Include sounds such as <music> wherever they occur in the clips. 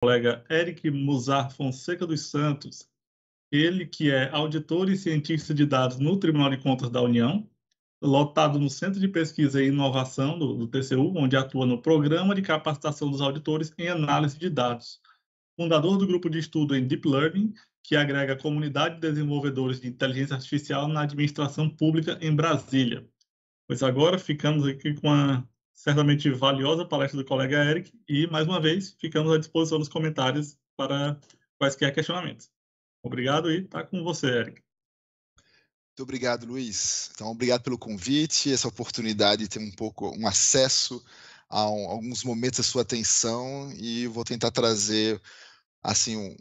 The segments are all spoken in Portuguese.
colega Eric Muzar Fonseca dos Santos, ele que é auditor e cientista de dados no Tribunal de Contas da União, lotado no Centro de Pesquisa e Inovação do, do TCU, onde atua no Programa de Capacitação dos Auditores em Análise de Dados, fundador do grupo de estudo em Deep Learning, que agrega a comunidade de desenvolvedores de inteligência artificial na administração pública em Brasília. Pois agora ficamos aqui com a certamente valiosa palestra do colega Eric e, mais uma vez, ficamos à disposição nos comentários para quaisquer questionamentos. Obrigado e está com você, Eric. Muito obrigado, Luiz. Então, obrigado pelo convite, essa oportunidade de ter um pouco um acesso a, um, a alguns momentos da sua atenção e vou tentar trazer assim um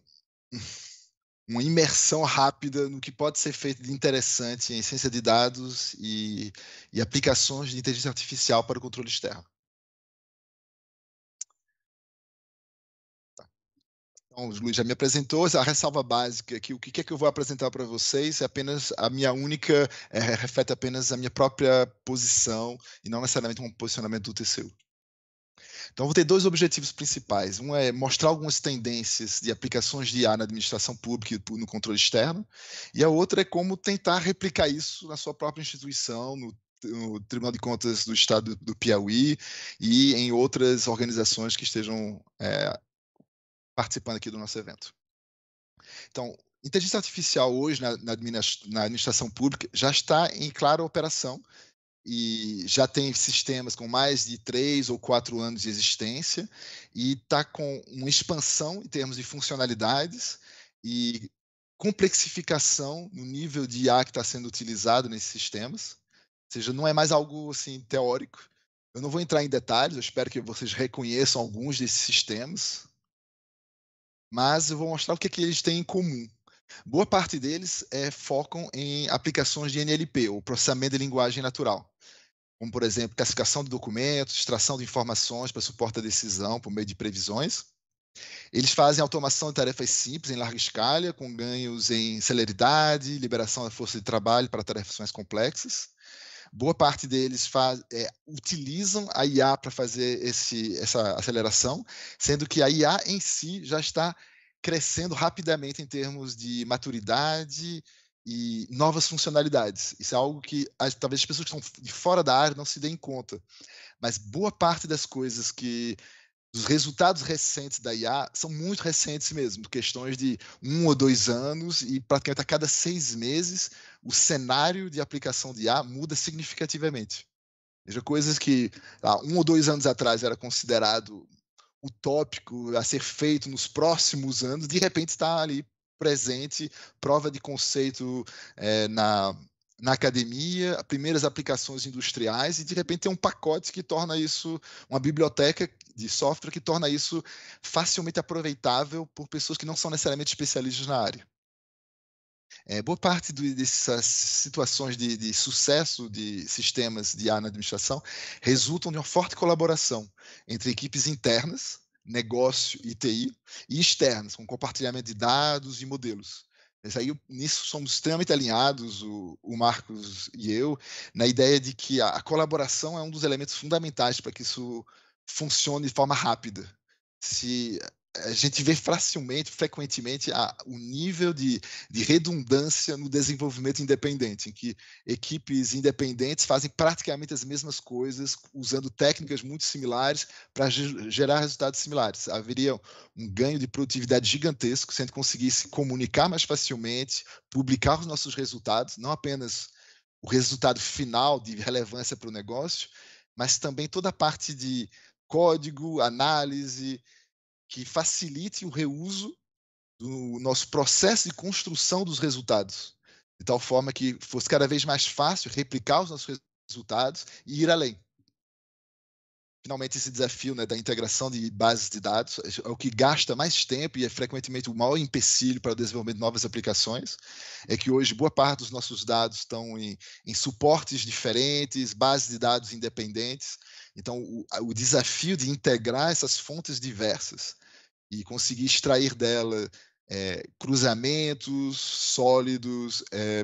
uma imersão rápida no que pode ser feito de interessante em ciência de dados e, e aplicações de inteligência artificial para o controle externo. Tá. Então, o Luiz já me apresentou, a ressalva básica que o que é que eu vou apresentar para vocês é apenas a minha única, é, reflete apenas a minha própria posição e não necessariamente um posicionamento do TCU. Então, vou ter dois objetivos principais. Um é mostrar algumas tendências de aplicações de IA na administração pública e no controle externo, e a outra é como tentar replicar isso na sua própria instituição, no no Tribunal de Contas do Estado do Piauí e em outras organizações que estejam é, participando aqui do nosso evento. Então, inteligência artificial hoje na, na, administração pública já está em clara operação e já tem sistemas com mais de três ou quatro anos de existência e está com uma expansão em termos de funcionalidades e complexificação no nível de IA que está sendo utilizado nesses sistemas. Ou seja, não é mais algo assim teórico. Eu não vou entrar em detalhes, eu espero que vocês reconheçam alguns desses sistemas, mas eu vou mostrar o que, é que eles têm em comum. Boa parte deles é, focam em aplicações de NLP, o processamento de linguagem natural, como, por exemplo, classificação de documentos, extração de informações para suporte à decisão por meio de previsões. Eles fazem automação de tarefas simples em larga escala, com ganhos em celeridade, liberação da força de trabalho para tarefas mais complexas. Boa parte deles faz, é, eh, utilizam a IA para fazer esse, essa aceleração, sendo que a IA em si já está crescendo rapidamente em termos de maturidade e novas funcionalidades. Isso é algo que as, talvez as pessoas que estão de fora da área não se deem conta. Mas boa parte das coisas que os resultados recentes da IA são muito recentes mesmo, questões de um ou dois anos, e praticamente a cada seis meses o cenário de aplicação de IA muda significativamente. Veja, coisas que um ou dois anos atrás era considerado utópico a ser feito nos próximos anos, de repente está ali presente, prova de conceito é, na, na academia, primeiras aplicações industriais, e de repente tem um pacote que torna isso, uma biblioteca de software que torna isso facilmente aproveitável por pessoas que não são necessariamente especialistas na área. É, boa parte do, dessas situações de, de, sucesso de sistemas de IA na administração resultam de uma forte colaboração entre equipes internas, negócio e TI, e externas, com compartilhamento de dados e modelos. Aí, nisso somos extremamente alinhados, o, o, Marcos e eu, na ideia de que a, a colaboração é um dos elementos fundamentais para que isso funcione de forma rápida. Se a gente vê facilmente, frequentemente, a, o nível de, de, redundância no desenvolvimento independente, em que equipes independentes fazem praticamente as mesmas coisas, usando técnicas muito similares para gerar resultados similares. Haveria um ganho de produtividade gigantesco se a gente conseguisse comunicar mais facilmente, publicar os nossos resultados, não apenas o resultado final de relevância para o negócio, mas também toda a parte de código, análise, que facilite o reuso do nosso processo de construção dos resultados, de tal forma que fosse cada vez mais fácil replicar os nossos resultados e ir além. Finalmente, esse desafio né, da integração de bases de dados é o que gasta mais tempo e é frequentemente o maior empecilho para o desenvolvimento de novas aplicações. É que hoje boa parte dos nossos dados estão em, em suportes diferentes, bases de dados independentes. Então, o, o desafio de integrar essas fontes diversas e conseguir extrair dela é, cruzamentos sólidos, é,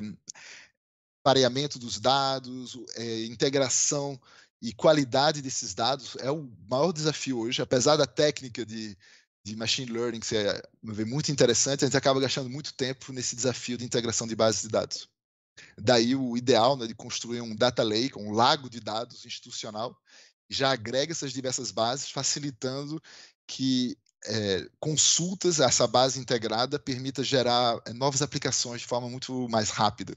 pareamento dos dados, é, integração e qualidade desses dados é o maior desafio hoje, apesar da técnica de, de machine learning ser é, muito interessante, a gente acaba gastando muito tempo nesse desafio de integração de bases de dados. Daí o ideal né, de construir um data lake, um lago de dados institucional, já agrega essas diversas bases, facilitando que é, consultas a essa base integrada permita gerar é, novas aplicações de forma muito mais rápida,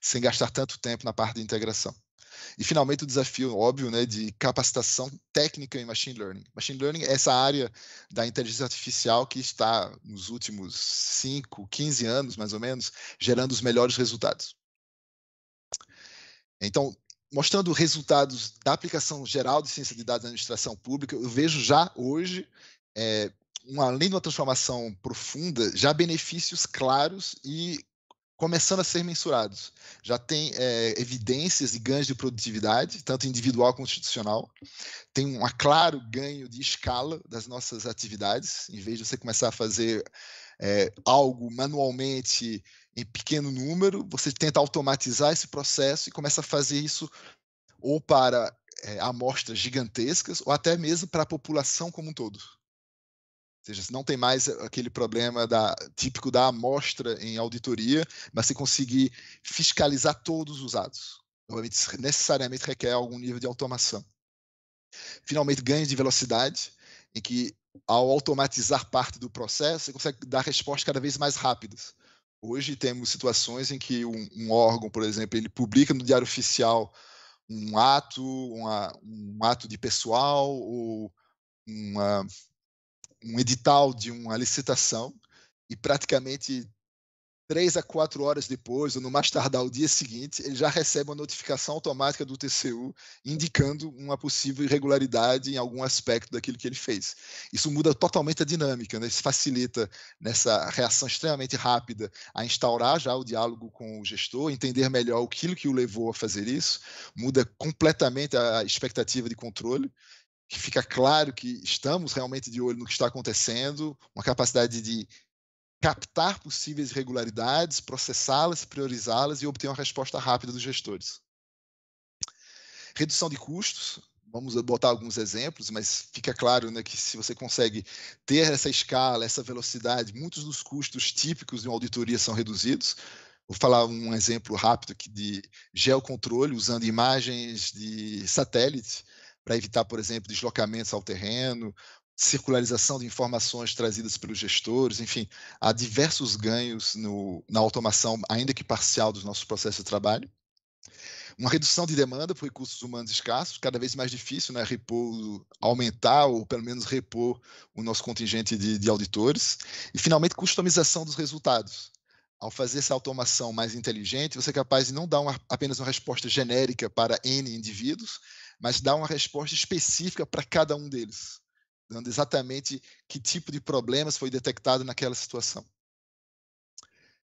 sem gastar tanto tempo na parte de integração. E finalmente o desafio óbvio, né, de capacitação técnica em machine learning. Machine learning é essa área da inteligência artificial que está nos últimos 5, 15 anos, mais ou menos, gerando os melhores resultados. Então, mostrando resultados da aplicação geral de ciência de dados na administração pública, eu vejo já hoje é, além de uma transformação profunda, já benefícios claros e começando a ser mensurados. Já tem é, evidências e ganhos de produtividade, tanto individual quanto institucional. Tem um claro ganho de escala das nossas atividades, em vez de você começar a fazer é, algo manualmente em pequeno número, você tenta automatizar esse processo e começa a fazer isso ou para é, amostras gigantescas ou até mesmo para a população como um todo. Ou seja, não tem mais aquele problema da, típico da amostra em auditoria, mas se conseguir fiscalizar todos os dados. Obviamente, necessariamente requer algum nível de automação. Finalmente, ganhos de velocidade, em que ao automatizar parte do processo, você consegue dar respostas cada vez mais rápidas. Hoje temos situações em que um, um órgão, por exemplo, ele publica no diário oficial um ato, uma, um ato de pessoal ou uma, um edital de uma licitação e praticamente três a quatro horas depois, ou no mais tardar o dia seguinte, ele já recebe uma notificação automática do TCU indicando uma possível irregularidade em algum aspecto daquilo que ele fez. Isso muda totalmente a dinâmica, né? isso facilita nessa reação extremamente rápida a instaurar já o diálogo com o gestor, entender melhor aquilo que o levou a fazer isso, muda completamente a expectativa de controle que fica claro que estamos realmente de olho no que está acontecendo, uma capacidade de captar possíveis irregularidades, processá-las, priorizá-las e obter uma resposta rápida dos gestores. Redução de custos, vamos botar alguns exemplos, mas fica claro né, que se você consegue ter essa escala, essa velocidade, muitos dos custos típicos de uma auditoria são reduzidos. Vou falar um exemplo rápido aqui de geocontrole, usando imagens de satélite para evitar, por exemplo, deslocamentos ao terreno, circularização de informações trazidas pelos gestores, enfim, há diversos ganhos no, na automação, ainda que parcial, dos nossos processos de trabalho. Uma redução de demanda por recursos humanos escassos, cada vez mais difícil, né? Repor, aumentar ou pelo menos repor o nosso contingente de, de auditores. E, finalmente, customização dos resultados. Ao fazer essa automação mais inteligente, você é capaz de não dar uma, apenas uma resposta genérica para N indivíduos, mas dá uma resposta específica para cada um deles, dando exatamente que tipo de problemas foi detectado naquela situação.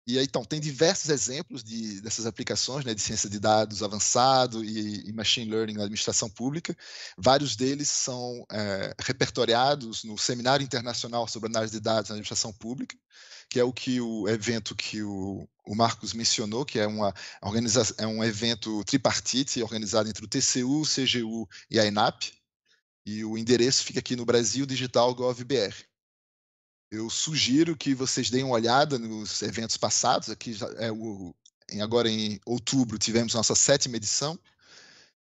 E aí então, tem diversos exemplos de, dessas aplicações né, de ciência de dados avançado e, e, machine learning na administração pública. Vários deles são é, repertoriados no Seminário Internacional sobre Análise de Dados na Administração Pública, que é o que o evento que o, o Marcos mencionou, que é, uma é um evento tripartite organizado entre o TCU, o CGU e a ENAP. E o endereço fica aqui no Brasil Digital Gov.br. Eu sugiro que vocês deem uma olhada nos eventos passados. Aqui é o, agora em outubro tivemos nossa sétima edição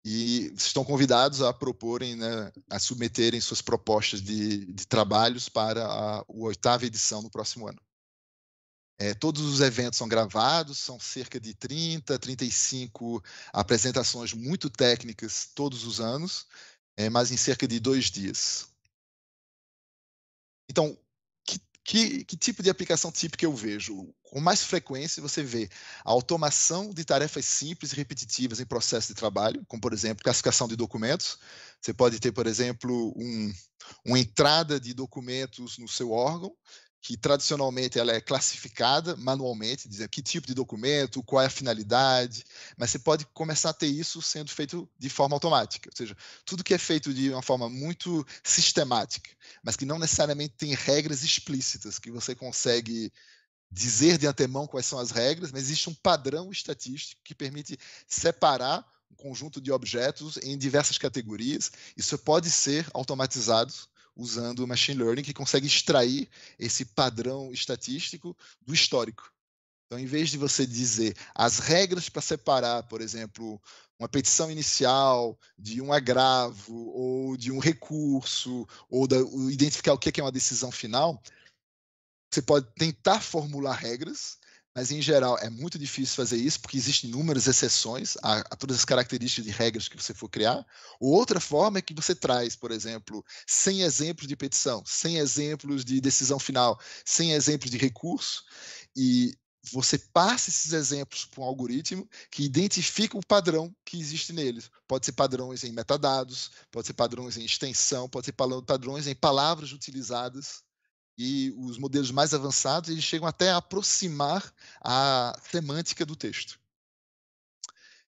e vocês estão convidados a proporem, né, a submeterem suas propostas de, de trabalhos para a, a oitava edição no próximo ano. É, todos os eventos são gravados, são cerca de 30, 35 apresentações muito técnicas todos os anos, é, mas em cerca de dois dias. Então, que, que tipo de aplicação típica eu vejo? Com mais frequência, você vê a automação de tarefas simples e repetitivas em processo de trabalho, como, por exemplo, classificação de documentos. Você pode ter, por exemplo, um, uma entrada de documentos no seu órgão que tradicionalmente ela é classificada manualmente, dizer que tipo de documento, qual é a finalidade, mas você pode começar a ter isso sendo feito de forma automática, ou seja, tudo que é feito de uma forma muito sistemática, mas que não necessariamente tem regras explícitas que você consegue dizer de antemão quais são as regras, mas existe um padrão estatístico que permite separar um conjunto de objetos em diversas categorias. Isso pode ser automatizado usando machine learning que consegue extrair esse padrão estatístico do histórico. Então, em vez de você dizer as regras para separar, por exemplo, uma petição inicial de um agravo ou de um recurso, ou da, identificar o é que é uma decisão final, você pode tentar formular regras mas em geral é muito difícil fazer isso porque existem inúmeras exceções a, a, todas as características de regras que você for criar. Outra forma é que você traz, por exemplo, 100 exemplos de petição, 100 exemplos de decisão final, 100 exemplos de recurso e você passa esses exemplos para um algoritmo que identifica o padrão que existe neles. Pode ser padrões em metadados, pode ser padrões em extensão, pode ser padrões em palavras utilizadas e os modelos mais avançados eles chegam até a aproximar a semântica do texto.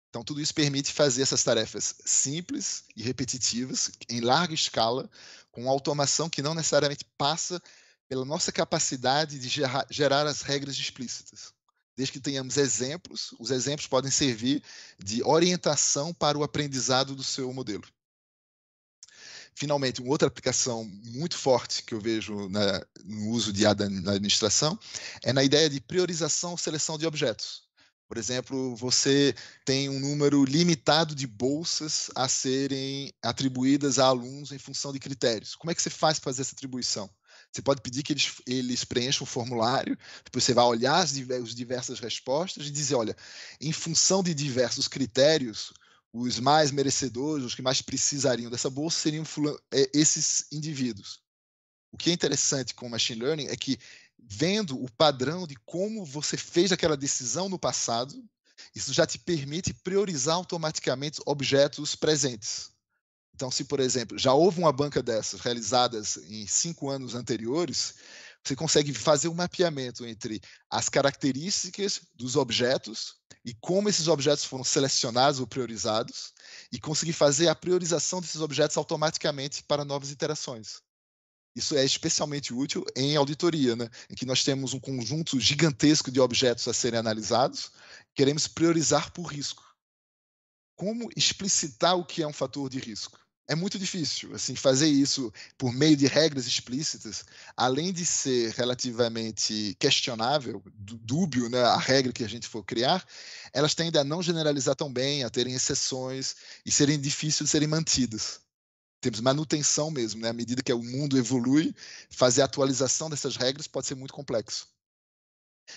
Então, tudo isso permite fazer essas tarefas simples e repetitivas, em larga escala, com automação que não necessariamente passa pela nossa capacidade de gerar, gerar as regras explícitas. Desde que tenhamos exemplos, os exemplos podem servir de orientação para o aprendizado do seu modelo. Finalmente, uma outra aplicação muito forte que eu vejo na, né, no uso de diário na administração é na ideia de priorização ou seleção de objetos. Por exemplo, você tem um número limitado de bolsas a serem atribuídas a alunos em função de critérios. Como é que você faz para fazer essa atribuição? Você pode pedir que eles, eles preencham o formulário, depois você vai olhar as diversas respostas e dizer: olha, em função de diversos critérios, os mais merecedores, os que mais precisariam dessa bolsa seriam é, esses indivíduos. O que é interessante com o machine learning é que vendo o padrão de como você fez aquela decisão no passado, isso já te permite priorizar automaticamente objetos presentes. Então, se, por exemplo, já houve uma banca dessas realizadas em cinco anos anteriores, você consegue fazer um mapeamento entre as características dos objetos e como esses objetos foram selecionados ou priorizados e conseguir fazer a priorização desses objetos automaticamente para novas interações. Isso é especialmente útil em auditoria, né? em que nós temos um conjunto gigantesco de objetos a serem analisados, queremos priorizar por risco. Como explicitar o que é um fator de risco? é muito difícil assim fazer isso por meio de regras explícitas, além de ser relativamente questionável, dúbio, né, a regra que a gente for criar, elas tendem a não generalizar tão bem, a terem exceções e serem difíceis de serem mantidas. Temos manutenção mesmo, né? À medida que o mundo evolui, fazer a atualização dessas regras pode ser muito complexo.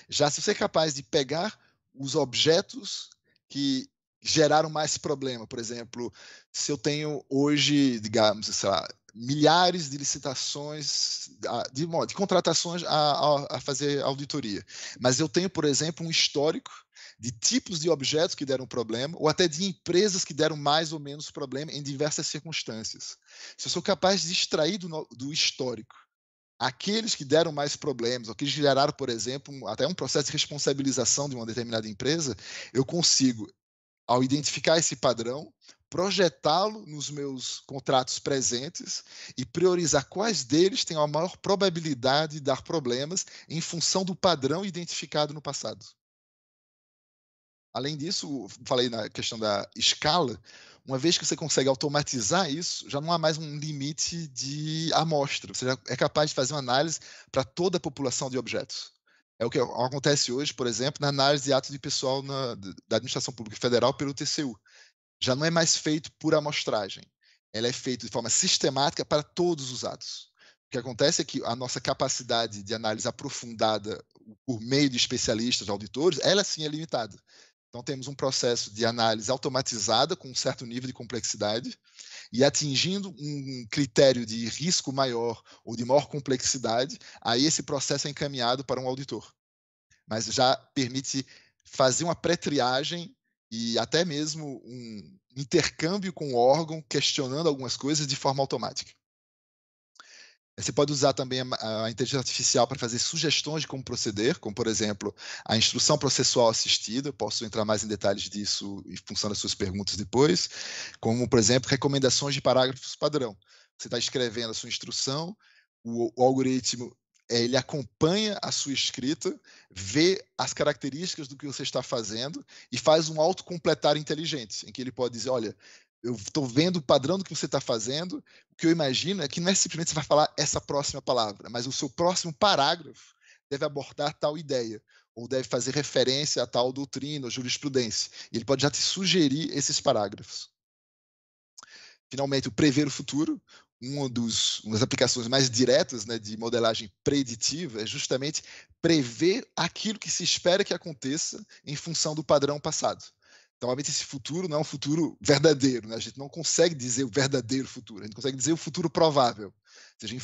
Já se você é capaz de pegar os objetos que geraram mais problema. Por exemplo, se eu tenho hoje, digamos, sei lá, milhares de licitações, de, de, de contratações a, a, a fazer auditoria. Mas eu tenho, por exemplo, um histórico de tipos de objetos que deram problema, ou até de empresas que deram mais ou menos problema em diversas circunstâncias. Se eu sou capaz de extrair do, do histórico aqueles que deram mais problemas, ou que geraram, por exemplo, até um processo de responsabilização de uma determinada empresa, eu consigo ao identificar esse padrão, projetá-lo nos meus contratos presentes e priorizar quais deles têm a maior probabilidade de dar problemas em função do padrão identificado no passado. Além disso, falei na questão da escala, uma vez que você consegue automatizar isso, já não há mais um limite de amostra. Você já é capaz de fazer uma análise para toda a população de objetos. É o que acontece hoje, por exemplo, na análise de atos de pessoal na, da administração pública federal pelo TCU. Já não é mais feito por amostragem. Ela é feita de forma sistemática para todos os atos. O que acontece é que a nossa capacidade de análise aprofundada por meio de especialistas, auditores, ela sim é limitada. Então temos um processo de análise automatizada com um certo nível de complexidade e atingindo um critério de risco maior ou de maior complexidade, aí esse processo é encaminhado para um auditor. Mas já permite fazer uma pré-triagem e até mesmo um intercâmbio com o órgão, questionando algumas coisas de forma automática. Você pode usar também a, inteligência artificial para fazer sugestões de como proceder, como, por exemplo, a instrução processual assistida, eu posso entrar mais em detalhes disso em função das suas perguntas depois, como, por exemplo, recomendações de parágrafos padrão. Você está escrevendo a sua instrução, o, o algoritmo é, ele acompanha a sua escrita, vê as características do que você está fazendo e faz um autocompletar inteligente, em que ele pode dizer, olha, eu estou vendo o padrão do que você está fazendo. O que eu imagino é que não é simplesmente você vai falar essa próxima palavra, mas o seu próximo parágrafo deve abordar tal ideia, ou deve fazer referência a tal doutrina ou jurisprudência. E ele pode já te sugerir esses parágrafos. Finalmente, o prever o futuro. Uma, dos, uma das aplicações mais diretas né, de modelagem preditiva é justamente prever aquilo que se espera que aconteça em função do padrão passado. Normalmente esse futuro não é um futuro verdadeiro, né? A gente não consegue dizer o verdadeiro futuro, a gente consegue dizer o futuro provável. Ou seja,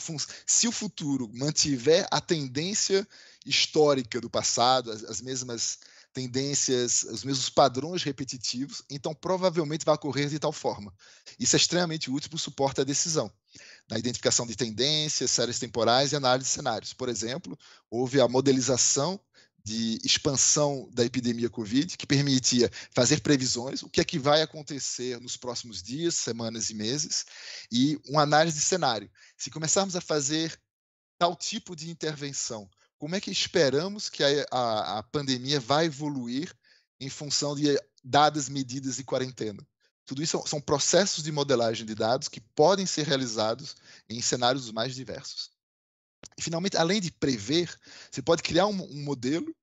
se o futuro mantiver a tendência histórica do passado, as, as mesmas tendências, os mesmos padrões repetitivos, então provavelmente vai ocorrer de tal forma. Isso é extremamente útil para o suporte à decisão, na identificação de tendências, séries temporais e análise de cenários. Por exemplo, houve a modelização de expansão da epidemia Covid, que permitia fazer previsões, o que é que vai acontecer nos próximos dias, semanas e meses, e uma análise de cenário. Se começarmos a fazer tal tipo de intervenção, como é que esperamos que a, a, a pandemia vai evoluir em função de dadas medidas de quarentena? Tudo isso são processos de modelagem de dados que podem ser realizados em cenários mais diversos finalmente, além de prever, você pode criar um, um modelo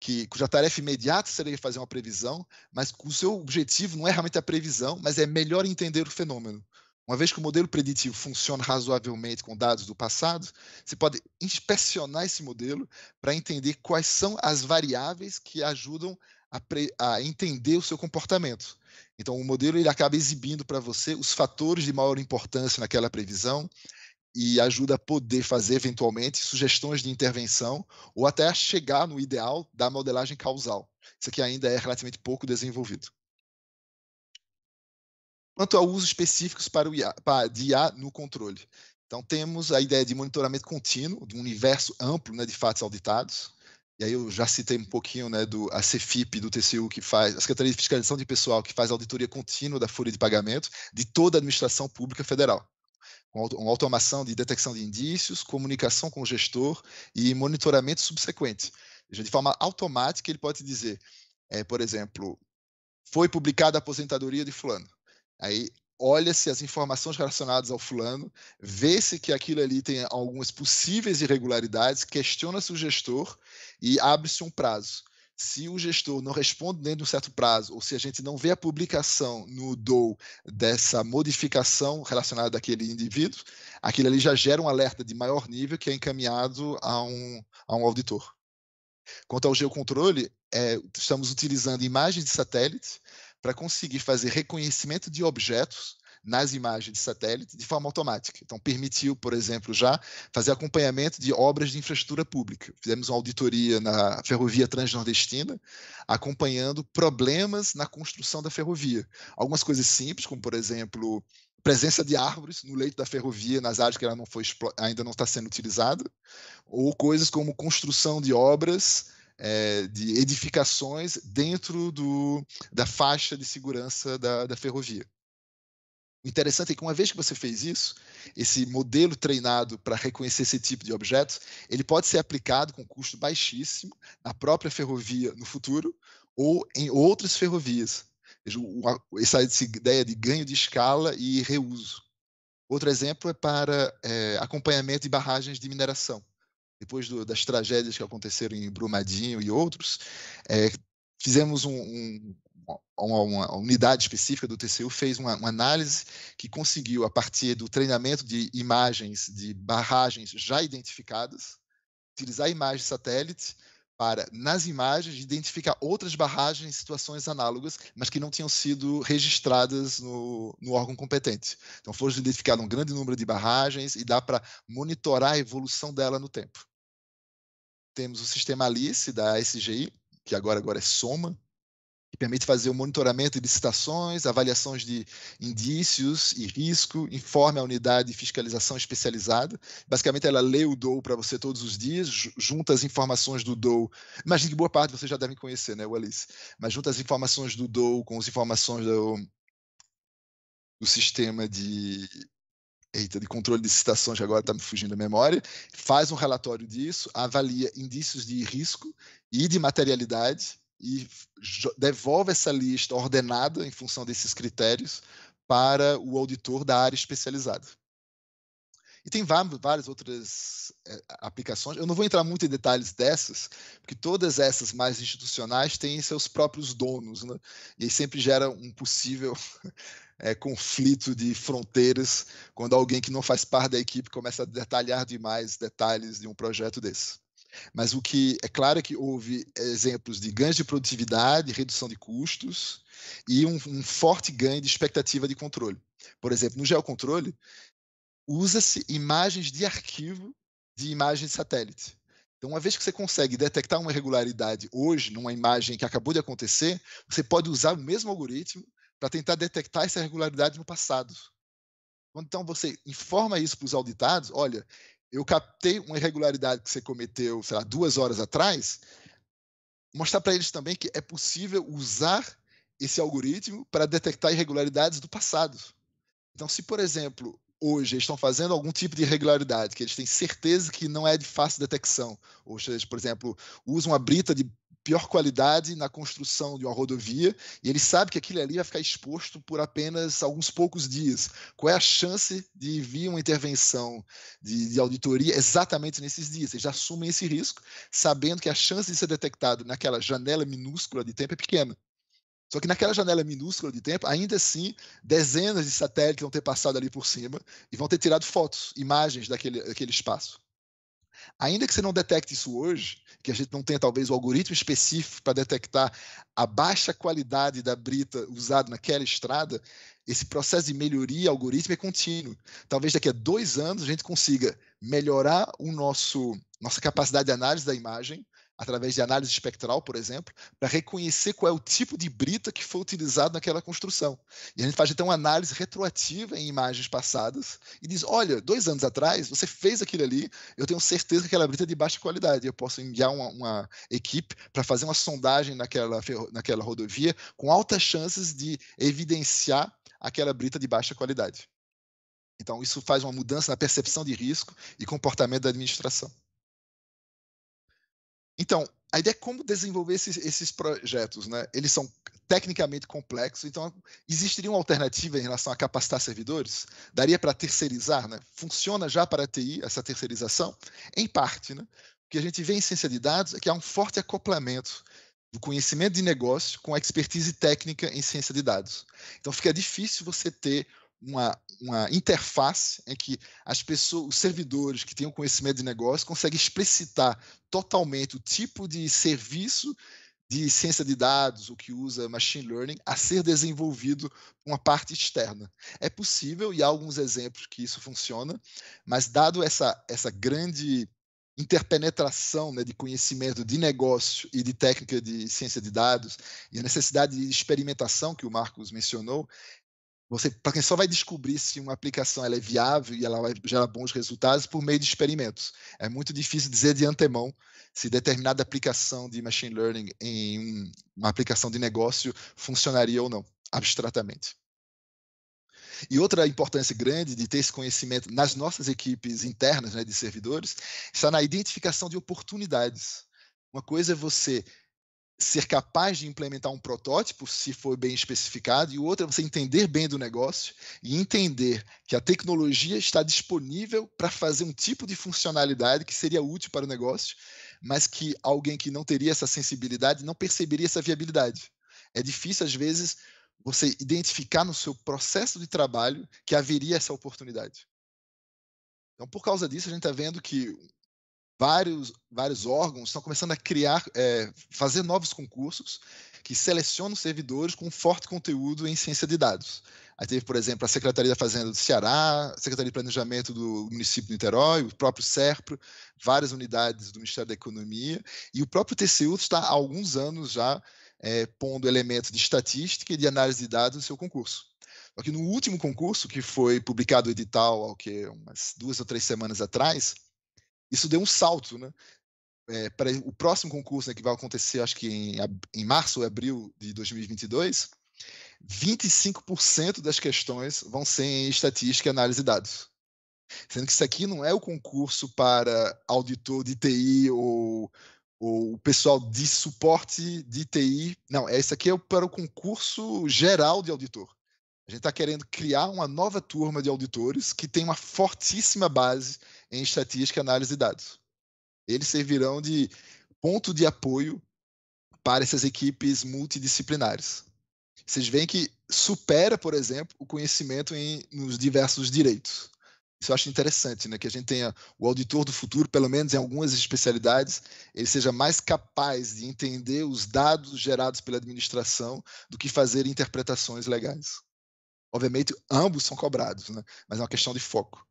que, cuja tarefa imediata seria fazer uma previsão, mas o seu objetivo não é realmente a previsão, mas é melhor entender o fenômeno. Uma vez que o modelo preditivo funciona razoavelmente com dados do passado, você pode inspecionar esse modelo para entender quais são as variáveis que ajudam a, a, entender o seu comportamento. Então, o modelo ele acaba exibindo para você os fatores de maior importância naquela previsão, e ajuda a poder fazer, eventualmente, sugestões de intervenção ou até chegar no ideal da modelagem causal. Isso aqui ainda é relativamente pouco desenvolvido. Quanto a usos específicos para o IA, para, de IA no controle. Então, temos a ideia de monitoramento contínuo, de um universo amplo né, de fatos auditados. E aí eu já citei um pouquinho né, do a CFIP do TCU que faz, a Secretaria de Fiscalização de Pessoal que faz auditoria contínua da folha de pagamento de toda a administração pública federal uma automação de detecção de indícios, comunicação com o gestor e monitoramento subsequente. De forma automática, ele pode dizer, é, por exemplo, foi publicada a aposentadoria de fulano. Aí olha-se as informações relacionadas ao fulano, vê-se que aquilo ali tem algumas possíveis irregularidades, questiona-se o gestor e abre-se um prazo se o gestor não responde dentro de um certo prazo, ou se a gente não vê a publicação no DOU dessa modificação relacionada àquele indivíduo, aquilo ali já gera um alerta de maior nível que é encaminhado a um, a um auditor. Quanto ao geocontrole, é, estamos utilizando imagens de satélite para conseguir fazer reconhecimento de objetos nas imagens de satélite de forma automática. Então, permitiu, por exemplo, já fazer acompanhamento de obras de infraestrutura pública. Fizemos uma auditoria na ferrovia transnordestina, acompanhando problemas na construção da ferrovia. Algumas coisas simples, como, por exemplo, presença de árvores no leito da ferrovia, nas áreas que ela não foi, ainda não está sendo utilizada, ou coisas como construção de obras é, de edificações dentro do, da faixa de segurança da, da ferrovia. O interessante é que uma vez que você fez isso, esse modelo treinado para reconhecer esse tipo de objeto, ele pode ser aplicado com custo baixíssimo na própria ferrovia no futuro ou em outras ferrovias. Essa, essa ideia de ganho de escala e reuso. Outro exemplo é para é, acompanhamento de barragens de mineração. Depois do, das tragédias que aconteceram em Brumadinho e outros, é, fizemos um, um uma, uma, unidade específica do TCU fez uma, uma, análise que conseguiu, a partir do treinamento de imagens de barragens já identificadas, utilizar imagens satélite para, nas imagens, identificar outras barragens em situações análogas, mas que não tinham sido registradas no, no órgão competente. Então, foram identificadas um grande número de barragens e dá para monitorar a evolução dela no tempo. Temos o sistema Alice da SGI, que agora, agora é Soma, que permite fazer o monitoramento de citações, avaliações de indícios e risco, informe a unidade de fiscalização especializada. Basicamente, ela lê o DOU para você todos os dias, junta as informações do DOU. Imagino que boa parte vocês já devem conhecer, né, Alice? Mas junta as informações do DOU com as informações do, do sistema de Eita, de controle de citações, que agora está me fugindo da memória, faz um relatório disso, avalia indícios de risco e de materialidade, e devolve essa lista ordenada em função desses critérios para o auditor da área especializada. E tem várias outras é, aplicações. Eu não vou entrar muito em detalhes dessas, porque todas essas mais institucionais têm seus próprios donos, né? e aí sempre gera um possível <laughs> é, conflito de fronteiras quando alguém que não faz parte da equipe começa a detalhar demais detalhes de um projeto desse. Mas o que é claro é que houve exemplos de ganhos de produtividade, redução de custos e um, um forte ganho de expectativa de controle. Por exemplo, no geocontrole, usa-se imagens de arquivo de imagens de satélite. Então, uma vez que você consegue detectar uma irregularidade hoje numa imagem que acabou de acontecer, você pode usar o mesmo algoritmo para tentar detectar essa irregularidade no passado. Então, você informa isso para os auditados: olha, eu captei uma irregularidade que você cometeu, sei lá, duas horas atrás, mostrar para eles também que é possível usar esse algoritmo para detectar irregularidades do passado. Então, se, por exemplo, hoje eles estão fazendo algum tipo de irregularidade que eles têm certeza que não é de fácil detecção, ou seja, por exemplo, usam a brita de pior qualidade na construção de uma rodovia e ele sabe que aquilo ali vai ficar exposto por apenas alguns poucos dias. Qual é a chance de vir uma intervenção de, de auditoria exatamente nesses dias? Eles assumem esse risco, sabendo que a chance de ser detectado naquela janela minúscula de tempo é pequena. Só que naquela janela minúscula de tempo, ainda assim, dezenas de satélites vão ter passado ali por cima e vão ter tirado fotos, imagens daquele, daquele espaço. Ainda que você não detecte isso hoje, que a gente não tenha talvez o algoritmo específico para detectar a baixa qualidade da brita usada naquela estrada, esse processo de melhoria algoritmo é contínuo. Talvez daqui a dois anos a gente consiga melhorar o nosso nossa capacidade de análise da imagem através de análise espectral, por exemplo, para reconhecer qual é o tipo de brita que foi utilizado naquela construção. E a gente faz então uma análise retroativa em imagens passadas e diz: olha, dois anos atrás você fez aquilo ali, eu tenho certeza que aquela brita é de baixa qualidade. Eu posso enviar uma, uma equipe para fazer uma sondagem naquela, naquela rodovia com altas chances de evidenciar aquela brita de baixa qualidade. Então, isso faz uma mudança na percepção de risco e comportamento da administração. Então, a ideia é como desenvolver esses, esses projetos, né? Eles são tecnicamente complexos, então existiria uma alternativa em relação a capacitar servidores? Daria para terceirizar, né? Funciona já para a TI essa terceirização? Em parte, né? O que a gente vê em ciência de dados é que há um forte acoplamento do conhecimento de negócio com a expertise técnica em ciência de dados. Então fica difícil você ter uma, uma interface em que as pessoas, os servidores que têm o conhecimento de negócio conseguem explicitar totalmente o tipo de serviço de ciência de dados, o que usa machine learning, a ser desenvolvido uma parte externa. É possível, e há alguns exemplos que isso funciona, mas dado essa, essa grande interpenetração né, de conhecimento de negócio e de técnica de ciência de dados e a necessidade de experimentação que o Marcos mencionou, você, para quem só vai descobrir se uma aplicação é viável e ela vai gerar bons resultados por meio de experimentos. É muito difícil dizer de antemão se determinada aplicação de machine learning em uma aplicação de negócio funcionaria ou não, abstratamente. E outra importância grande de ter esse conhecimento nas nossas equipes internas né, de servidores está na identificação de oportunidades. Uma coisa é você ser capaz de implementar um protótipo, se for bem especificado, e o outro é você entender bem do negócio e entender que a tecnologia está disponível para fazer um tipo de funcionalidade que seria útil para o negócio, mas que alguém que não teria essa sensibilidade não perceberia essa viabilidade. É difícil, às vezes, você identificar no seu processo de trabalho que haveria essa oportunidade. Então, por causa disso, a gente está vendo que vários, vários órgãos estão começando a criar, é, fazer novos concursos que selecionam servidores com forte conteúdo em ciência de dados. Aí teve, por exemplo, a Secretaria da Fazenda do Ceará, a Secretaria de Planejamento do município de Niterói, o próprio SERPRO, várias unidades do Ministério da Economia, e o próprio TCU está há alguns anos já é, pondo elementos de estatística e de análise de dados no seu concurso. Só que no último concurso, que foi publicado o edital, há é umas duas ou três semanas atrás, isso deu um salto, né? É, para o próximo concurso né, que vai acontecer, acho que em, em março ou abril de 2022, 25% das questões vão ser em estatística e análise de dados. Sendo que isso aqui não é o concurso para auditor de TI ou, ou o pessoal de suporte de TI. Não, é, isso aqui é para o concurso geral de auditor. A gente está querendo criar uma nova turma de auditores que tem uma fortíssima base em estatística, análise de dados. Eles servirão de ponto de apoio para essas equipes multidisciplinares. Vocês veem que supera, por exemplo, o conhecimento em, nos diversos direitos. Isso eu acho interessante, né? que a gente tenha o auditor do futuro, pelo menos em algumas especialidades, ele seja mais capaz de entender os dados gerados pela administração do que fazer interpretações legais. Obviamente, ambos são cobrados, né? mas é uma questão de foco.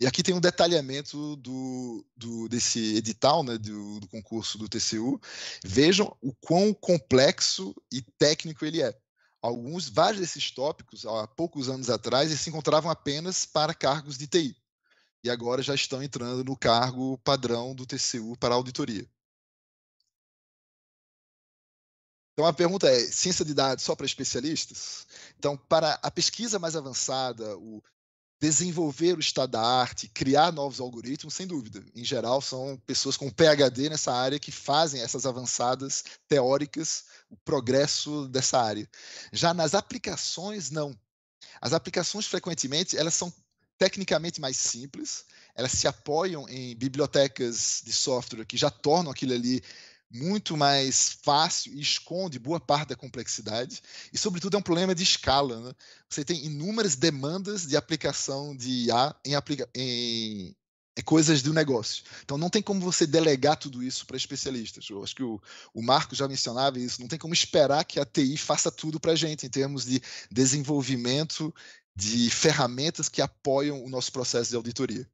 E aqui tem um detalhamento do, do desse edital, né, do, do concurso do TCU. Vejam o quão complexo e técnico ele é. Alguns, vários desses tópicos, há poucos anos atrás, eles se encontravam apenas para cargos de TI. E agora já estão entrando no cargo padrão do TCU para auditoria. Então a pergunta é: ciência de dados só para especialistas? Então, para a pesquisa mais avançada, o desenvolver o estado da arte, criar novos algoritmos, sem dúvida. Em geral, são pessoas com PhD nessa área que fazem essas avançadas teóricas, o progresso dessa área. Já nas aplicações, não. As aplicações, frequentemente, elas são tecnicamente mais simples, elas se apoiam em bibliotecas de software que já tornam aquilo ali muito mais fácil e esconde boa parte da complexidade. E, sobretudo, é um problema de escala. Né? Você tem inúmeras demandas de aplicação de IA em, aplica em, em coisas do negócio. Então, não tem como você delegar tudo isso para especialistas. Eu acho que o, o Marco já mencionava isso. Não tem como esperar que a TI faça tudo para a gente em termos de desenvolvimento de ferramentas que apoiam o nosso processo de auditoria.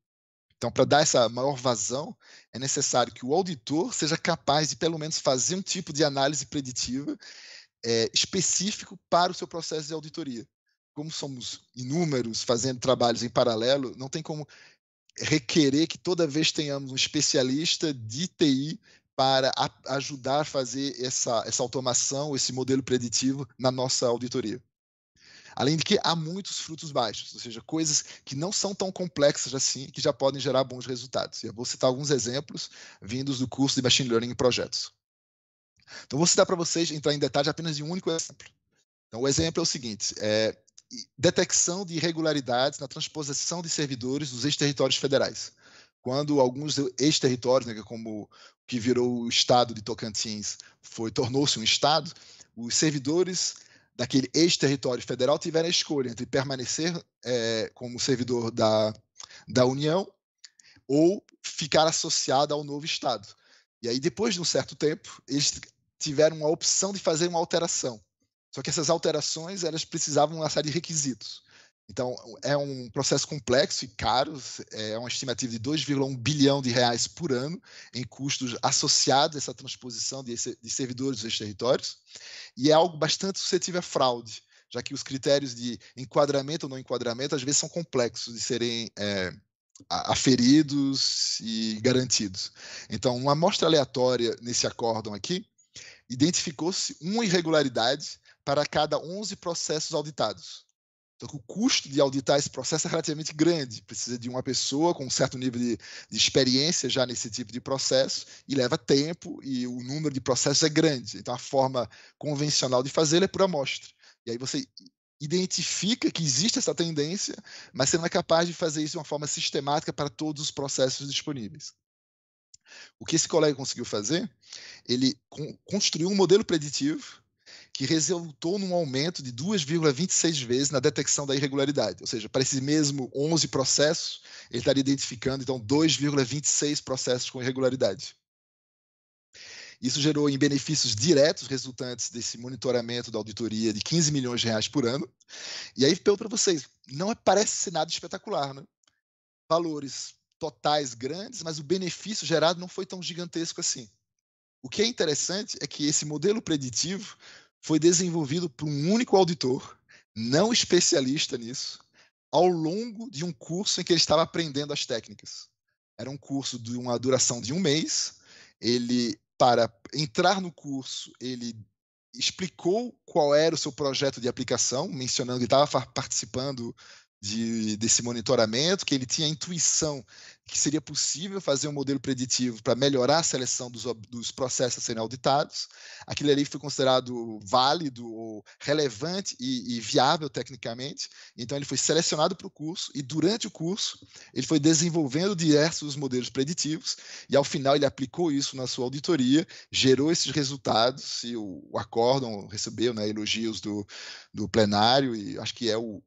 Então, para dar essa maior vazão, é necessário que o auditor seja capaz de, pelo menos, fazer um tipo de análise preditiva é, específico para o seu processo de auditoria. Como somos inúmeros fazendo trabalhos em paralelo, não tem como requerer que toda vez tenhamos um especialista de TI para a, ajudar a fazer essa, essa automação, esse modelo preditivo na nossa auditoria. Além de que há muitos frutos baixos, ou seja, coisas que não são tão complexas assim que já podem gerar bons resultados. E eu vou citar alguns exemplos vindos do curso de Machine Learning em Projetos. Então, vou citar para vocês entrar em detalhes apenas de um único exemplo. Então, o exemplo é o seguinte: é detecção de irregularidades na transposição de servidores dos ex-territórios federais. Quando alguns ex-territórios, né, é como que virou o estado de Tocantins, foi tornou-se um estado, os servidores daquele ex-território federal tiveram a escolha entre permanecer é, como servidor da, da União ou ficar associado ao novo Estado. E aí, depois de um certo tempo, eles tiveram a opção de fazer uma alteração. Só que essas alterações elas precisavam série de requisitos. Então, é um processo complexo e caro, é uma estimativa de 2,1 bilhão de reais por ano em custos associados a essa transposição de, servidores dos territórios, e é algo bastante suscetível a fraude, já que os critérios de enquadramento ou não enquadramento às vezes são complexos de serem é, aferidos e garantidos. Então, uma amostra aleatória nesse acórdão aqui identificou-se uma irregularidade para cada 11 processos auditados só então, que o custo de auditar esse processo é relativamente grande. Precisa de uma pessoa com um certo nível de, de experiência já nesse tipo de processo e leva tempo e o número de processos é grande. Então, a forma convencional de fazê-lo é por amostra. E aí você identifica que existe essa tendência, mas você não é capaz de fazer isso de uma forma sistemática para todos os processos disponíveis. O que esse colega conseguiu fazer? Ele construiu um modelo preditivo que resultou num aumento de 2,26 vezes na detecção da irregularidade. Ou seja, para esses mesmo 11 processos, ele estaria identificando então 2,26 processos com irregularidade. Isso gerou em benefícios diretos resultantes desse monitoramento da auditoria de 15 milhões de reais por ano. E aí, pelo para vocês, não é- parece nada espetacular, né? Valores totais grandes, mas o benefício gerado não foi tão gigantesco assim. O que é interessante é que esse modelo preditivo foi desenvolvido por um único auditor, não especialista nisso, ao longo de um curso em que ele estava aprendendo as técnicas. Era um curso de uma duração de um mês. Ele, para entrar no curso, ele explicou qual era o seu projeto de aplicação, mencionando que estava participando de, desse monitoramento, que ele tinha a intuição que seria possível fazer um modelo preditivo para melhorar a seleção dos, dos processos a serem auditados. Aquilo ali foi considerado válido ou relevante e, e viável tecnicamente. Então, ele foi selecionado para o curso e, durante o curso, ele foi desenvolvendo diversos modelos preditivos e, ao final, ele aplicou isso na sua auditoria, gerou esses resultados e o, o Acórdão recebeu né, elogios do, do plenário e acho que é o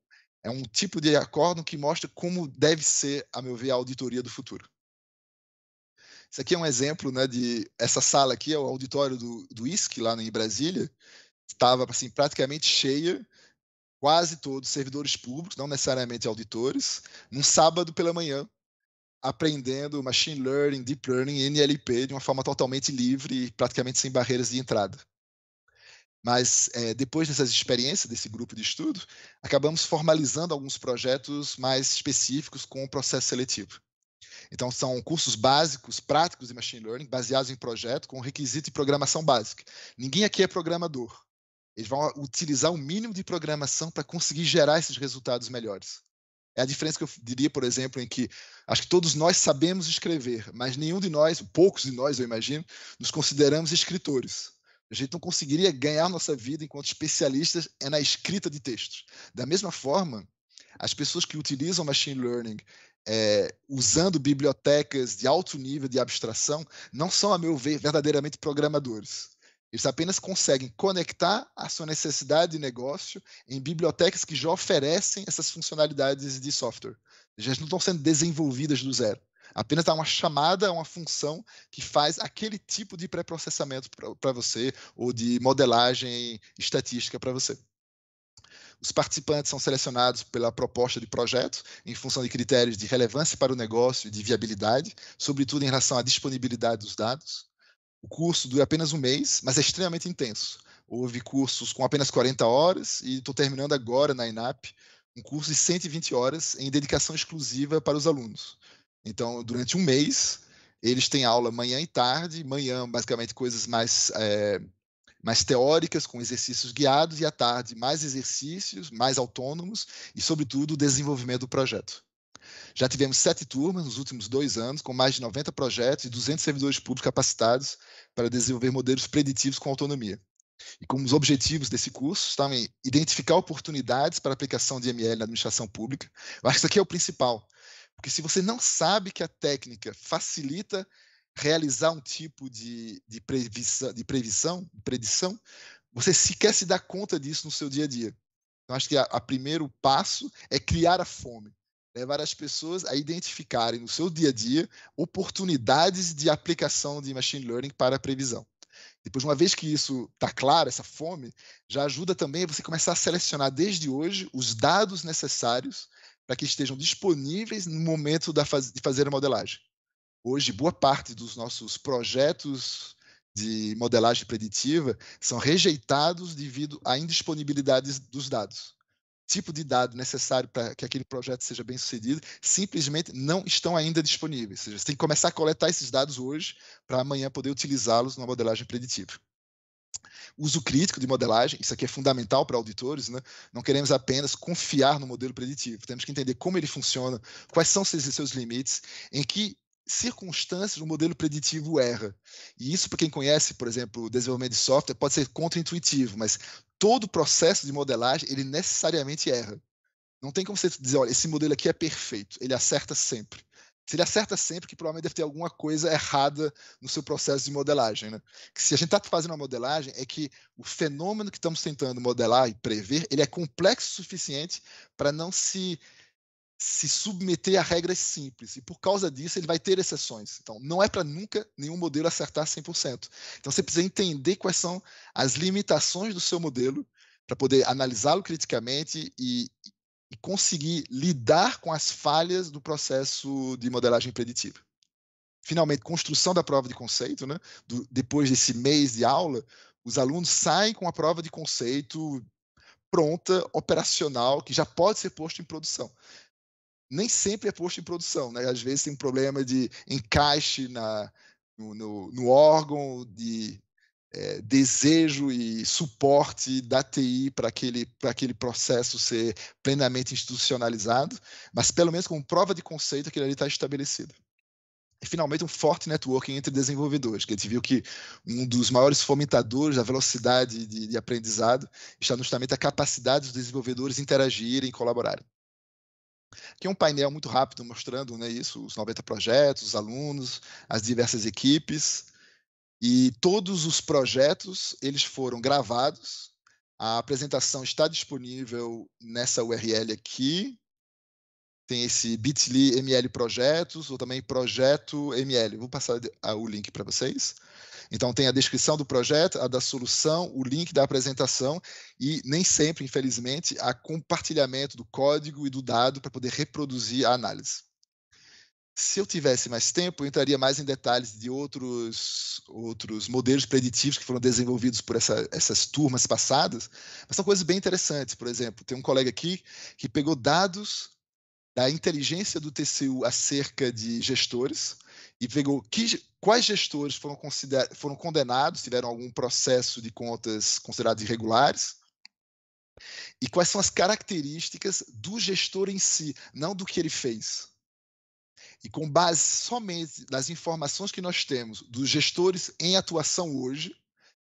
é um tipo de acordo que mostra como deve ser, a meu ver, a auditoria do futuro. Isso aqui é um exemplo né, de. Essa sala aqui é o auditório do, do ISC, lá em Brasília. Estava assim, praticamente cheia, quase todos servidores públicos, não necessariamente auditores, num sábado pela manhã, aprendendo machine learning, deep learning, NLP de uma forma totalmente livre e praticamente sem barreiras de entrada. Mas é, depois dessas experiências, desse grupo de estudo, acabamos formalizando alguns projetos mais específicos com o processo seletivo. Então, são cursos básicos, práticos de machine learning, baseados em projeto, com requisito de programação básica. Ninguém aqui é programador. Eles vão utilizar o mínimo de programação para conseguir gerar esses resultados melhores. É a diferença que eu diria, por exemplo, em que acho que todos nós sabemos escrever, mas nenhum de nós, poucos de nós, eu imagino, nos consideramos escritores. A gente não conseguiria ganhar nossa vida enquanto especialistas é na escrita de textos. Da mesma forma, as pessoas que utilizam machine learning é, usando bibliotecas de alto nível de abstração não são, a meu ver, verdadeiramente programadores. Eles apenas conseguem conectar a sua necessidade de negócio em bibliotecas que já oferecem essas funcionalidades de software. Já não estão sendo desenvolvidas do zero. Apenas dá uma chamada a uma função que faz aquele tipo de pré-processamento para você ou de modelagem estatística para você. Os participantes são selecionados pela proposta de projeto, em função de critérios de relevância para o negócio e de viabilidade, sobretudo em relação à disponibilidade dos dados. O curso dura apenas um mês, mas é extremamente intenso. Houve cursos com apenas 40 horas e estou terminando agora na INAP um curso de 120 horas em dedicação exclusiva para os alunos. Então, durante um mês, eles têm aula manhã e tarde, manhã, basicamente, coisas mais, é, mais teóricas, com exercícios guiados, e à tarde, mais exercícios, mais autônomos, e, sobretudo, o desenvolvimento do projeto. Já tivemos sete turmas nos últimos dois anos, com mais de 90 projetos e 200 servidores públicos capacitados para desenvolver modelos preditivos com autonomia. E como os objetivos desse curso estavam em identificar oportunidades para aplicação de ML na administração pública. Eu acho que isso aqui é o principal. Porque se você não sabe que a técnica facilita realizar um tipo de, de previsão, de previsão, de predição, você sequer se dá conta disso no seu dia a dia. Então, acho que o primeiro passo é criar a fome, levar as pessoas a identificarem no seu dia a dia oportunidades de aplicação de machine learning para a previsão. Depois, uma vez que isso está claro, essa fome, já ajuda também você começar a selecionar desde hoje os dados necessários para que estejam disponíveis no momento faz, de fazer a modelagem. Hoje, boa parte dos nossos projetos de modelagem preditiva são rejeitados devido à indisponibilidade dos dados. Tipo de dado necessário para que aquele projeto seja bem sucedido simplesmente não estão ainda disponíveis. Ou seja, você tem que começar a coletar esses dados hoje para amanhã poder utilizá-los na modelagem preditiva. Uso crítico de modelagem, isso aqui é fundamental para auditores, né? Não queremos apenas confiar no modelo preditivo, temos que entender como ele funciona, quais são seus, seus limites, em que circunstâncias o modelo preditivo erra. E isso, para quem conhece, por exemplo, o desenvolvimento de software, pode ser contraintuitivo, mas todo o processo de modelagem, ele necessariamente erra. Não tem como você dizer, olha, esse modelo aqui é perfeito, ele acerta sempre se ele acerta sempre, que provavelmente deve ter alguma coisa errada no seu processo de modelagem. Né? Que se a gente está fazendo uma modelagem, é que o fenômeno que estamos tentando modelar e prever, ele é complexo o suficiente para não se se submeter a regras simples. E por causa disso, ele vai ter exceções. Então, não é para nunca nenhum modelo acertar 100%. Então, você precisa entender quais são as limitações do seu modelo para poder analisá-lo criticamente e, e conseguir lidar com as falhas do processo de modelagem preditiva. Finalmente, construção da prova de conceito, né? Do, depois desse mês de aula, os alunos saem com a prova de conceito pronta, operacional, que já pode ser posto em produção. Nem sempre é posto em produção, né? Às vezes tem um problema de encaixe na, no, no, no órgão, de é, desejo e suporte da TI para aquele, aquele processo ser plenamente institucionalizado, mas pelo menos como prova de conceito aquilo ali está estabelecido. E, finalmente, um forte networking entre desenvolvedores, que a gente viu que um dos maiores fomentadores da velocidade de, de aprendizado está justamente a capacidade dos desenvolvedores interagirem e colaborarem. Aqui é um painel muito rápido mostrando né, isso, os 90 projetos, os alunos, as diversas equipes, e todos os projetos, eles foram gravados. A apresentação está disponível nessa URL aqui. Tem esse bit.ly ML projetos, ou também projeto ML. Vou passar ah, o link para vocês. Então tem a descrição do projeto, a da solução, o link da apresentação e nem sempre, infelizmente, há compartilhamento do código e do dado para poder reproduzir a análise se eu tivesse mais tempo, eu entraria mais em detalhes de outros, outros modelos preditivos que foram desenvolvidos por essa, essas turmas passadas, mas são coisas bem interessantes. Por exemplo, tem um colega aqui que pegou dados da inteligência do TCU acerca de gestores e pegou que, quais gestores foram, foram condenados, tiveram algum processo de contas considerados irregulares, e quais são as características do gestor em si, não do que ele fez. E com base somente nas informações que nós temos dos gestores em atuação hoje,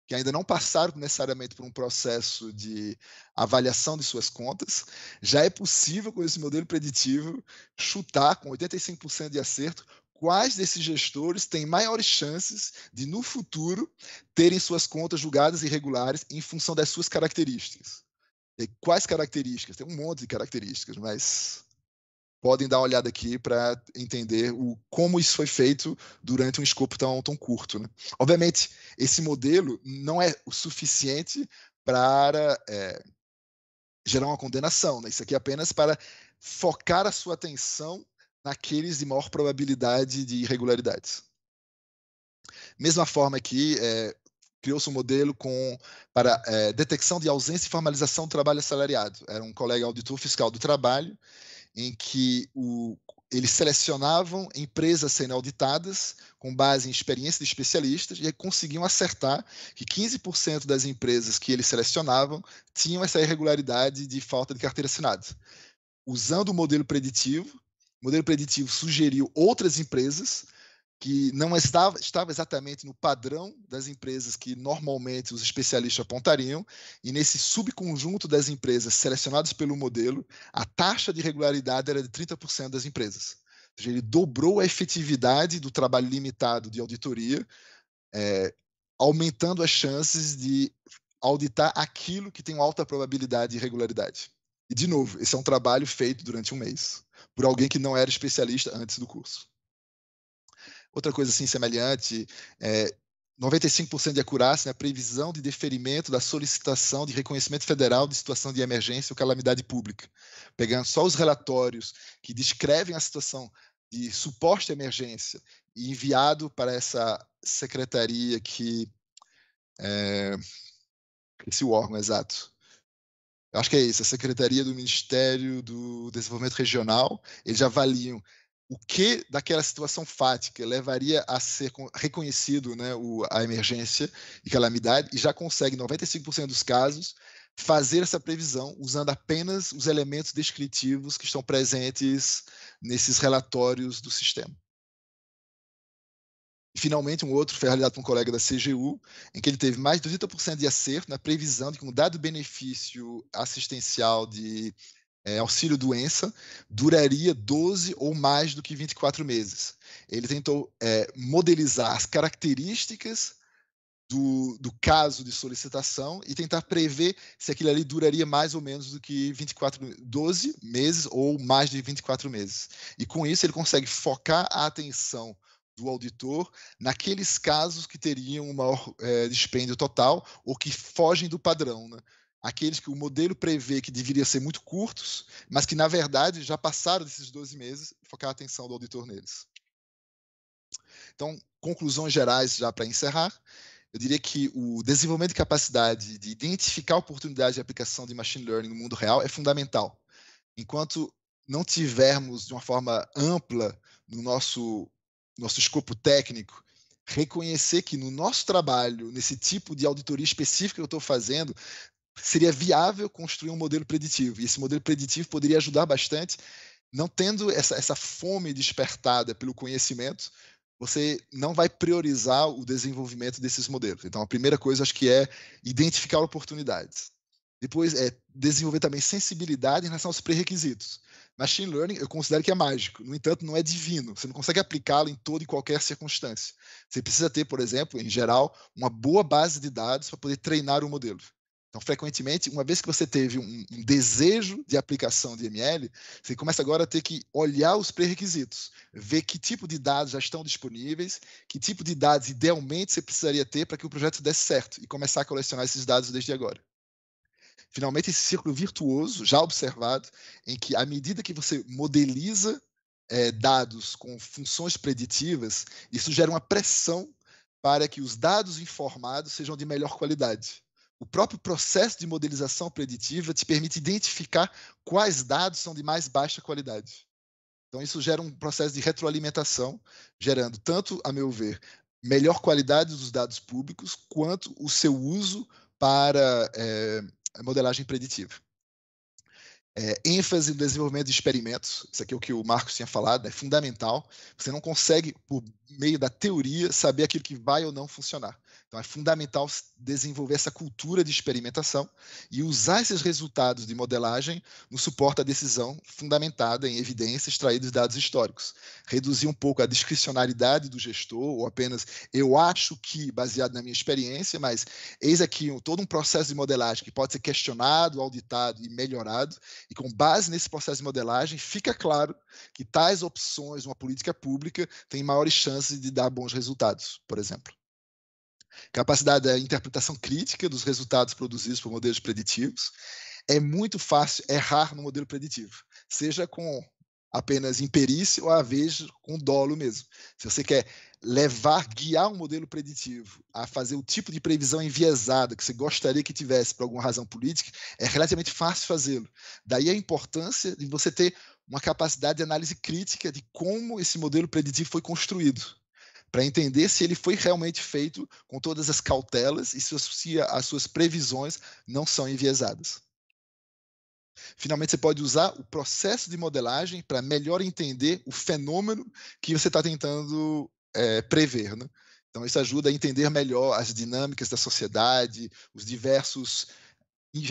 que ainda não passaram necessariamente por um processo de avaliação de suas contas, já é possível, com esse modelo preditivo, chutar com 85% de acerto quais desses gestores têm maiores chances de, no futuro, terem suas contas julgadas irregulares em função das suas características. E quais características? Tem um monte de características, mas podem dar uma olhada aqui para entender o, como isso foi feito durante um escopo tão, tão curto. Né? Obviamente, esse modelo não é o suficiente para é, gerar uma condenação. Né? Isso aqui é apenas para focar a sua atenção naqueles de maior probabilidade de irregularidades. Mesma forma aqui é, criou-se um modelo com, para é, detecção de ausência e formalização do trabalho assalariado. Era um colega auditor fiscal do trabalho em que o, eles selecionavam empresas sendo auditadas com base em experiência de especialistas e conseguiam acertar que 15% das empresas que eles selecionavam tinham essa irregularidade de falta de carteira assinada. Usando o modelo preditivo, o modelo preditivo sugeriu outras empresas que não estava, estava exatamente no padrão das empresas que normalmente os especialistas apontariam, e nesse subconjunto das empresas selecionadas pelo modelo, a taxa de regularidade era de 30% das empresas. Ou seja, ele dobrou a efetividade do trabalho limitado de auditoria, é, aumentando as chances de auditar aquilo que tem alta probabilidade de irregularidade. E, de novo, esse é um trabalho feito durante um mês, por alguém que não era especialista antes do curso. Outra coisa assim semelhante, é, 95% de acurácia, né, previsão de deferimento da solicitação de reconhecimento federal de situação de emergência ou calamidade pública. Pegando só os relatórios que descrevem a situação de suposta emergência e enviado para essa secretaria que. É, esse órgão exato. Acho que é isso, a Secretaria do Ministério do Desenvolvimento Regional. Eles avaliam o que daquela situação fática levaria a ser reconhecido né, o, a emergência e calamidade, e já consegue, 95% dos casos, fazer essa previsão usando apenas os elementos descritivos que estão presentes nesses relatórios do sistema. finalmente, um outro foi realizado por um colega da CGU, em que ele teve mais de 80% de acerto na previsão de que um dado benefício assistencial de é, auxílio doença duraria 12 ou mais do que 24 meses. Ele tentou é, modelizar as características do, do, caso de solicitação e tentar prever se aquilo ali duraria mais ou menos do que 24, 12 meses ou mais de 24 meses. E com isso ele consegue focar a atenção do auditor naqueles casos que teriam um maior é, dispêndio total ou que fogem do padrão, né? aqueles que o modelo prevê que deveriam ser muito curtos, mas que, na verdade, já passaram desses 12 meses, focar a atenção do auditor neles. Então, conclusões gerais já para encerrar. Eu diria que o desenvolvimento de capacidade de identificar oportunidades de aplicação de machine learning no mundo real é fundamental. Enquanto não tivermos de uma forma ampla no nosso nosso escopo técnico reconhecer que no nosso trabalho, nesse tipo de auditoria específica que eu estou fazendo, seria viável construir um modelo preditivo. E esse modelo preditivo poderia ajudar bastante, não tendo essa, essa fome despertada pelo conhecimento, você não vai priorizar o desenvolvimento desses modelos. Então, a primeira coisa acho que é identificar oportunidades. Depois é desenvolver também sensibilidade em relação aos pré-requisitos. Machine learning eu considero que é mágico, no entanto, não é divino. Você não consegue aplicá-lo em toda e qualquer circunstância. Você precisa ter, por exemplo, em geral, uma boa base de dados para poder treinar o modelo. Então, frequentemente, uma vez que você teve um, um, desejo de aplicação de ML, você começa agora a ter que olhar os pré-requisitos, ver que tipo de dados já estão disponíveis, que tipo de dados idealmente você precisaria ter para que o projeto desse certo e começar a colecionar esses dados desde agora. Finalmente, esse círculo virtuoso já observado, em que à medida que você modeliza é, dados com funções preditivas, isso gera uma pressão para que os dados informados sejam de melhor qualidade. O próprio processo de modelização preditiva te permite identificar quais dados são de mais baixa qualidade. Então, isso gera um processo de retroalimentação, gerando tanto, a meu ver, melhor qualidade dos dados públicos, quanto o seu uso para é, modelagem preditiva. É, ênfase no desenvolvimento de experimentos, isso aqui é o que o Marcos tinha falado, é fundamental. Você não consegue, por meio da teoria, saber aquilo que vai ou não funcionar. Então é fundamental desenvolver essa cultura de experimentação e usar esses resultados de modelagem no suporte à decisão fundamentada em evidência extraída de dados históricos. Reduzir um pouco a discricionalidade do gestor, ou apenas eu acho que, baseado na minha experiência, mas eis aqui um, todo um processo de modelagem que pode ser questionado, auditado e melhorado, e com base nesse processo de modelagem, fica claro que tais opções, uma política pública, tem maiores chances de dar bons resultados, por exemplo. Capacidade da interpretação crítica dos resultados produzidos por modelos preditivos. É muito fácil errar no modelo preditivo, seja com apenas imperícia ou, às vezes, com dolo mesmo. Se você quer levar, guiar um modelo preditivo a fazer o tipo de previsão enviesada que você gostaria que tivesse por alguma razão política, é relativamente fácil fazê-lo. Daí a importância de você ter uma capacidade de análise crítica de como esse modelo preditivo foi construído para entender se ele foi realmente feito com todas as cautelas e se as suas previsões não são enviesadas. Finalmente, você pode usar o processo de modelagem para melhor entender o fenômeno que você está tentando é, prever. Né? Então, isso ajuda a entender melhor as dinâmicas da sociedade, os diversos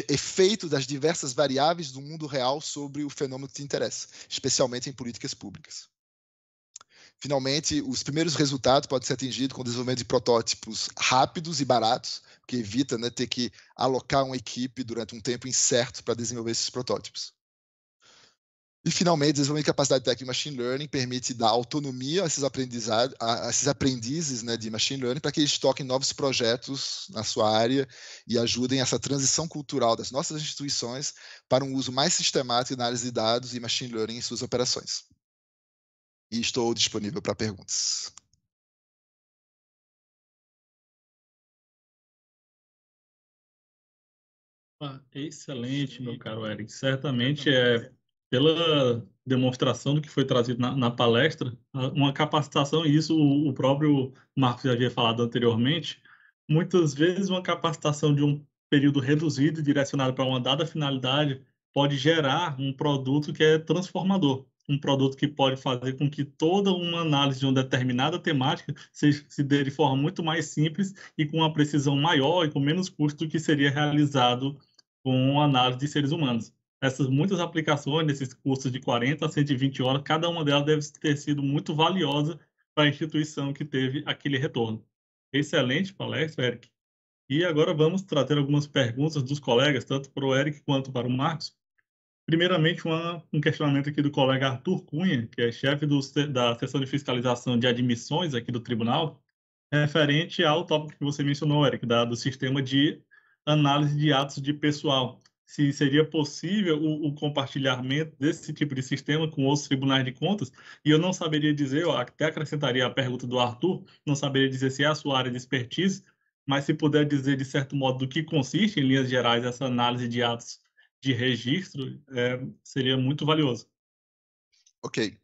efeitos das diversas variáveis do mundo real sobre o fenômeno que te interessa, especialmente em políticas públicas. Finalmente, os primeiros resultados podem ser atingidos com o desenvolvimento de protótipos rápidos e baratos, que evita né, ter que alocar uma equipe durante um tempo incerto para desenvolver esses protótipos. E, finalmente, desenvolvimento de capacidade técnica de machine learning permite dar autonomia a esses, a esses aprendizes né, de machine learning para que eles toquem novos projetos na sua área e ajudem essa transição cultural das nossas instituições para um uso mais sistemático de análise de dados e machine learning em suas operações e estou disponível para perguntas. Ah, excelente, meu caro Eric. Certamente é pela demonstração do que foi trazido na, na palestra, ah, uma capacitação, e isso o, o próprio Marcos já havia falado anteriormente, muitas vezes uma capacitação de um período reduzido e direcionado para uma dada finalidade pode gerar um produto que é transformador um produto que pode fazer com que toda uma análise de uma determinada temática se, se dê de forma muito mais simples e com uma precisão maior e com menos custo do que seria realizado com análise de seres humanos. Essas muitas aplicações, nesses cursos de 40 a 120 horas, cada uma delas deve ter sido muito valiosa para a instituição que teve aquele retorno. Excelente palestra, Eric. E agora vamos trazer algumas perguntas dos colegas, tanto para o Eric quanto para o Marcos. Primeiramente, uma, um questionamento aqui do colega Arthur Cunha, que é chefe do, da seção de fiscalização de admissões aqui do tribunal, referente ao tópico que você mencionou, Eric, da, do sistema de análise de atos de pessoal. Se seria possível o, o, compartilhamento desse tipo de sistema com outros tribunais de contas, e eu não saberia dizer, eu até acrescentaria a pergunta do Arthur, não saberia dizer se é a sua área de expertise, mas se puder dizer, de certo modo, do que consiste, em linhas gerais, essa análise de atos de registro é, seria muito valioso. Ok.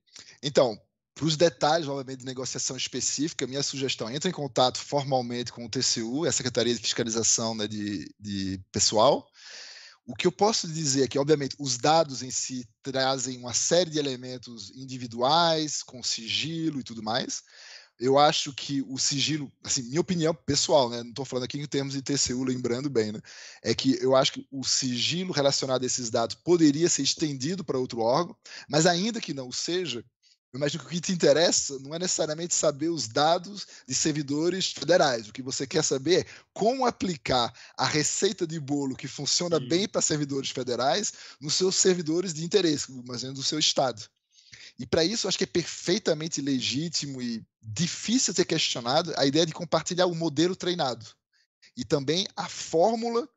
Então, para os detalhes, obviamente, de negociação específica, minha sugestão é entre em contato formalmente com o TCU, é a Secretaria de Fiscalização né, de, de Pessoal. O que eu posso dizer é que, obviamente, os dados em si trazem uma série de elementos individuais, com sigilo e tudo mais, eu acho que o sigilo, assim, minha opinião pessoal, né? Não estou falando aqui em termos de TCU, lembrando bem, né? É que eu acho que o sigilo relacionado a esses dados poderia ser estendido para outro órgão, mas ainda que não seja, eu imagino que o que te interessa não é necessariamente saber os dados de servidores federais. O que você quer saber é como aplicar a receita de bolo que funciona Sim. bem para servidores federais nos seus servidores de interesse, mas dentro do seu estado. E para isso, acho que é perfeitamente legítimo e difícil ser questionado a ideia de compartilhar o modelo treinado e também a fórmula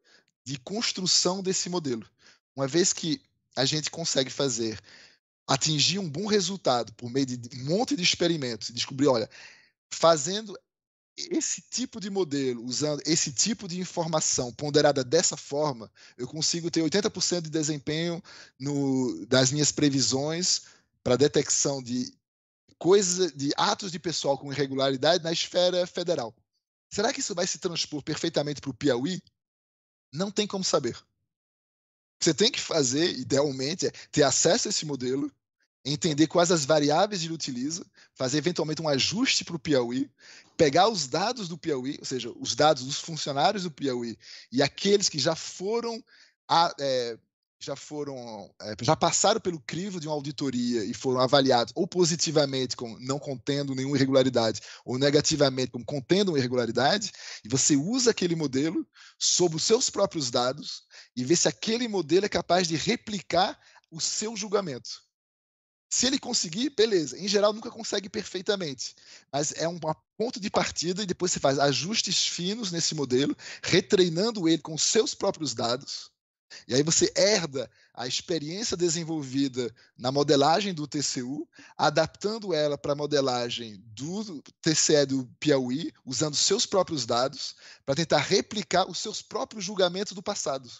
de construção desse modelo. Uma vez que a gente consegue fazer atingir um bom resultado por meio de um monte de experimentos e descobrir, olha, fazendo esse tipo de modelo, usando esse tipo de informação ponderada dessa forma, eu consigo ter 80% de desempenho no, das minhas previsões para detecção de coisas, de atos de pessoal com irregularidade na esfera federal. Será que isso vai se transpor perfeitamente para o Piauí? Não tem como saber. Você tem que fazer, idealmente, é ter acesso a esse modelo, entender quais as variáveis ele utiliza, fazer eventualmente um ajuste para o Piauí, pegar os dados do Piauí, ou seja, os dados dos funcionários do Piauí e aqueles que já foram a, é, já foram, é, já passaram pelo crivo de uma auditoria e foram avaliados ou positivamente como não contendo nenhuma irregularidade, ou negativamente como contendo uma irregularidade, e você usa aquele modelo sob os seus próprios dados e vê se aquele modelo é capaz de replicar o seu julgamento. Se ele conseguir, beleza. Em geral, nunca consegue perfeitamente. Mas é um ponto de partida e depois você faz ajustes finos nesse modelo, retreinando ele com os seus próprios dados e aí você herda a experiência desenvolvida na modelagem do TCU, adaptando ela para a modelagem do TCE do Piauí, usando seus próprios dados, para tentar replicar os seus próprios julgamentos do passado.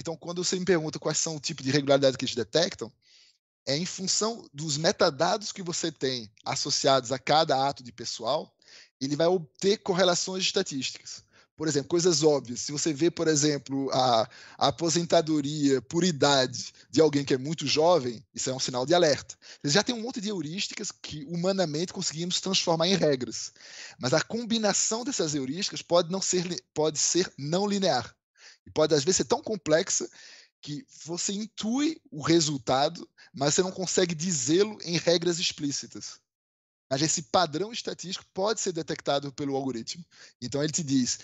Então, quando você me pergunta quais são o tipo de irregularidade que eles detectam, é em função dos metadados que você tem associados a cada ato de pessoal, ele vai obter correlações estatísticas. Por exemplo, coisas óbvias. Se você vê, por exemplo, a, a, aposentadoria por idade de alguém que é muito jovem, isso é um sinal de alerta. Você já tem um monte de heurísticas que humanamente conseguimos transformar em regras. Mas a combinação dessas heurísticas pode não ser, pode ser não linear. E pode, às vezes, ser tão complexa que você intui o resultado, mas você não consegue dizê-lo em regras explícitas. Mas esse padrão estatístico pode ser detectado pelo algoritmo. Então ele te diz: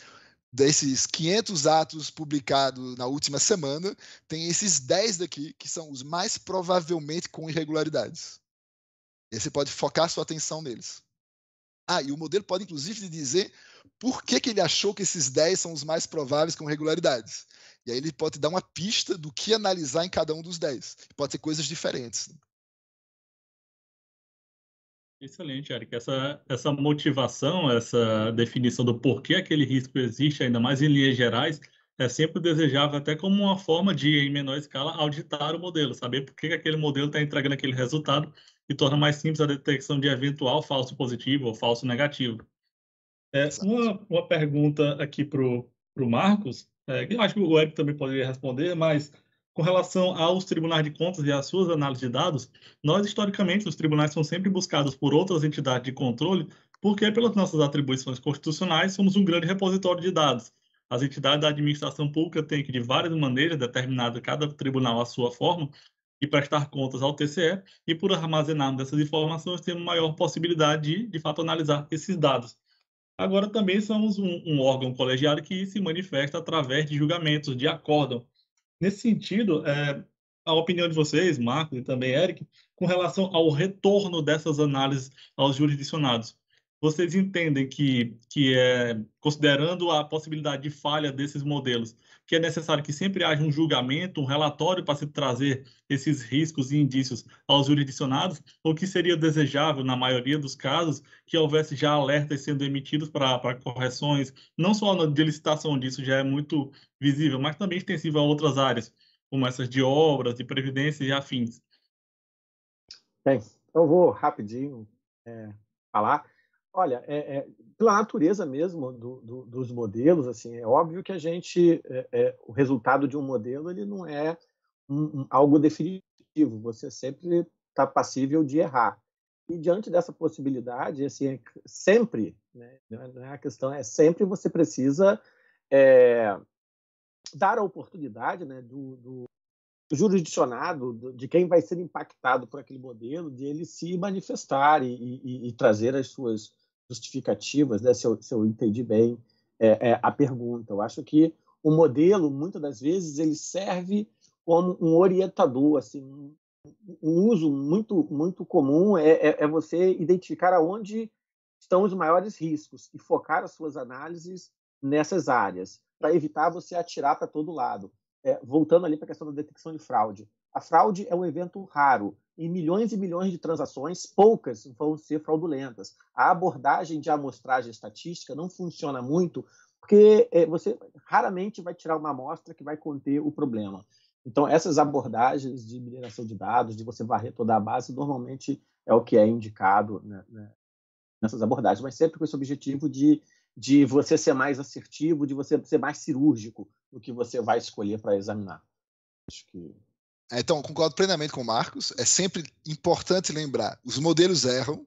desses 500 atos publicados na última semana, tem esses 10 daqui que são os mais provavelmente com irregularidades. E aí você pode focar sua atenção neles. Ah, e o modelo pode inclusive dizer por que, que ele achou que esses 10 são os mais prováveis com irregularidades. E aí ele pode dar uma pista do que analisar em cada um dos 10. Pode ser coisas diferentes. Né? Excelente, Eric. Essa, essa motivação, essa definição do porquê aquele risco existe, ainda mais em linhas gerais, é sempre desejável, até como uma forma de, em menor escala, auditar o modelo, saber por que aquele modelo está entregando aquele resultado e torna mais simples a detecção de eventual falso positivo ou falso negativo. É, uma, uma pergunta aqui para o Marcos, é, eu acho que o Eric também poderia responder, mas com relação aos tribunais de contas e às suas análises de dados, nós, historicamente, os tribunais são sempre buscados por outras entidades de controle, porque, pelas nossas atribuições constitucionais, somos um grande repositório de dados. As entidades da administração pública têm que, de várias maneiras, determinada cada tribunal à sua forma, e prestar contas ao TCE, e por armazenarmos essas informações, temos maior possibilidade de, de fato, analisar esses dados. Agora, também somos um, um órgão colegiado que se manifesta através de julgamentos, de acórdão, Nesse sentido, é, a opinião de vocês, Marcos e também Eric, com relação ao retorno dessas análises aos jurisdicionados vocês entendem que, que é, considerando a possibilidade de falha desses modelos, que é necessário que sempre haja um julgamento, um relatório para se trazer esses riscos e indícios aos jurisdicionados, ou que seria desejável, na maioria dos casos, que houvesse já alertas sendo emitidos para correções, não só na de licitação disso já é muito visível, mas também extensivo a outras áreas, como essas de obras, de previdência e afins. Bem, eu vou rapidinho é, falar. Olha, é, é, pela natureza mesmo do, do, dos modelos, assim, é óbvio que a gente, é, é o resultado de um modelo, ele não é um, um, algo definitivo. Você sempre está passível de errar. E diante dessa possibilidade, assim, é sempre, né, é, a questão é sempre você precisa dar a oportunidade, né, do, do jurisdicionado de quem vai ser impactado por aquele modelo, de ele se manifestar e, e, e trazer as suas justificativas, né, se, eu, se, eu, entendi bem é, é, a pergunta. Eu acho que o modelo, muitas das vezes, ele serve como um orientador, assim, um uso muito muito comum é, é, é, você identificar aonde estão os maiores riscos e focar as suas análises nessas áreas para evitar você atirar para todo lado. É, voltando ali para a questão da detecção de fraude, a fraude é um evento raro, em milhões e milhões de transações, poucas vão ser fraudulentas. A abordagem de amostragem estatística não funciona muito, porque é, você raramente vai tirar uma amostra que vai conter o problema. Então, essas abordagens de mineração de dados, de você varrer toda a base, normalmente é o que é indicado né, né nessas abordagens, mas sempre com esse objetivo de, de você ser mais assertivo, de você ser mais cirúrgico no que você vai escolher para examinar. Acho que é, então, concordo plenamente com o Marcos. É sempre importante lembrar: os modelos erram,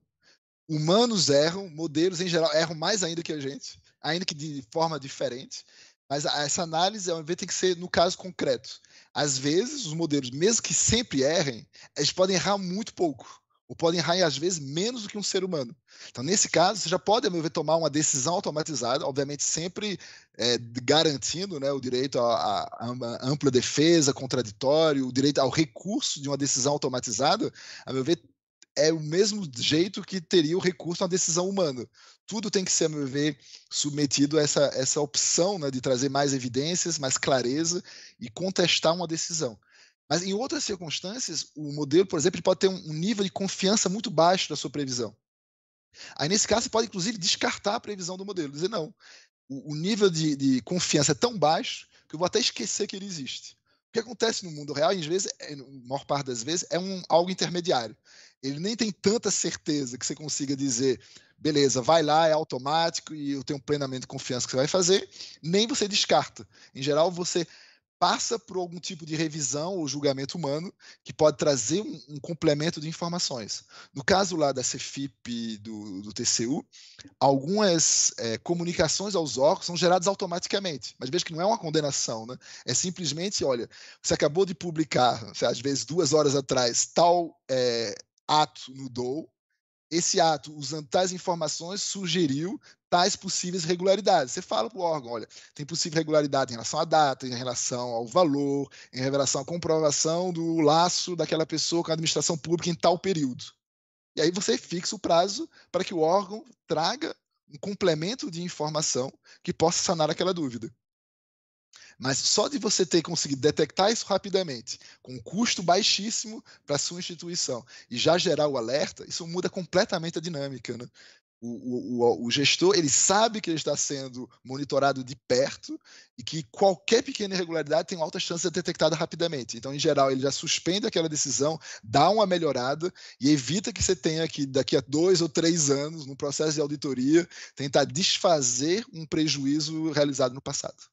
humanos erram, modelos em geral erram mais ainda que a gente, ainda que de forma diferente. Mas essa análise tem que ser no caso concreto. Às vezes, os modelos, mesmo que sempre errem, eles podem errar muito pouco. O Podenheim, é, às vezes, menos do que um ser humano. Então, nesse caso, você já pode, a meu ver, tomar uma decisão automatizada, obviamente sempre é, garantindo né, o direito à, ampla defesa, contraditório, o direito ao recurso de uma decisão automatizada, a meu ver, é o mesmo jeito que teria o recurso a uma decisão humana. Tudo tem que ser, a meu ver, submetido a essa, essa opção né, de trazer mais evidências, mais clareza e contestar uma decisão. Mas em outras circunstâncias, o modelo, por exemplo, pode ter um nível de confiança muito baixo da sua previsão. Aí, nesse caso, você pode, inclusive, descartar a previsão do modelo, dizer, não, o, o nível de, de, confiança é tão baixo que eu vou até esquecer que ele existe. O que acontece no mundo real, às vezes, é, na maior parte das vezes, é um, algo intermediário. Ele nem tem tanta certeza que você consiga dizer, beleza, vai lá, é automático e eu tenho plenamente confiança que você vai fazer, nem você descarta. Em geral, você passa por algum tipo de revisão ou julgamento humano que pode trazer um, um complemento de informações. No caso lá da CFIP do, do TCU, algumas é, comunicações aos órgãos são geradas automaticamente, mas veja que não é uma condenação, né? É simplesmente, olha, você acabou de publicar, às vezes duas horas atrás, tal é, ato no DOU, esse ato, usando tais informações, sugeriu tais possíveis regularidades. Você fala para o órgão, olha, tem possível regularidade em relação à data, em relação ao valor, em relação à comprovação do laço daquela pessoa com a administração pública em tal período. E aí você fixa o prazo para que o órgão traga um complemento de informação que possa sanar aquela dúvida. Mas só de você ter conseguido detectar isso rapidamente, com um custo baixíssimo para sua instituição, e já gerar o alerta, isso muda completamente a dinâmica. Né? O, o, o, gestor ele sabe que ele está sendo monitorado de perto e que qualquer pequena irregularidade tem alta chance de ser detectada rapidamente. Então, em geral, ele já suspende aquela decisão, dá uma melhorada e evita que você tenha que, daqui a dois ou três anos, no processo de auditoria, tentar desfazer um prejuízo realizado no passado.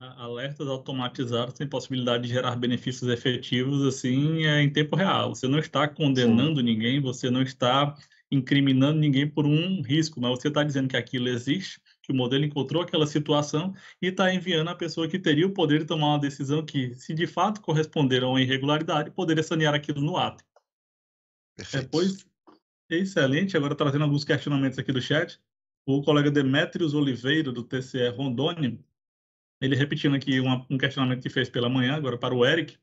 Alertas automatizados têm possibilidade de gerar benefícios efetivos assim é em tempo real. Você não está condenando Sim. ninguém, você não está incriminando ninguém por um risco, mas você está dizendo que aquilo existe, que o modelo encontrou aquela situação e está enviando a pessoa que teria o poder de tomar uma decisão que, se de fato corresponder a uma irregularidade, poderia sanear aquilo no ato. Perfeito. É, excelente. Agora trazendo alguns questionamentos aqui do chat. O colega Demetrios Oliveira, do TCE Rondônia, ele repetindo aqui uma, um questionamento que fez pela manhã, agora para o Eric.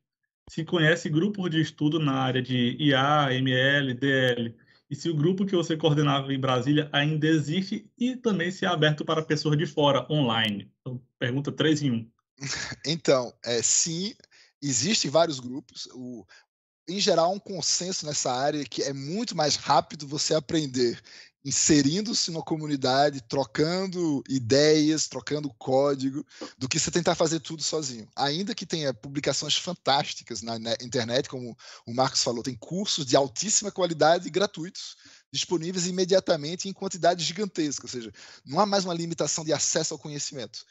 Se conhece grupos de estudo na área de IA, ML, DL, e se o grupo que você coordenava em Brasília ainda existe e também se é aberto para pessoas de fora, online. Então, pergunta 3 em 1. <laughs> Então, é, sim, existem vários grupos. O, em geral, um consenso nessa área que é muito mais rápido você aprender inserindo-se numa comunidade, trocando ideias, trocando código, do que você tentar fazer tudo sozinho. Ainda que tenha publicações fantásticas na internet, como o Marcos falou, tem cursos de altíssima qualidade gratuitos disponíveis imediatamente em quantidade gigantesca, ou seja, não há mais uma limitação de acesso ao conhecimento.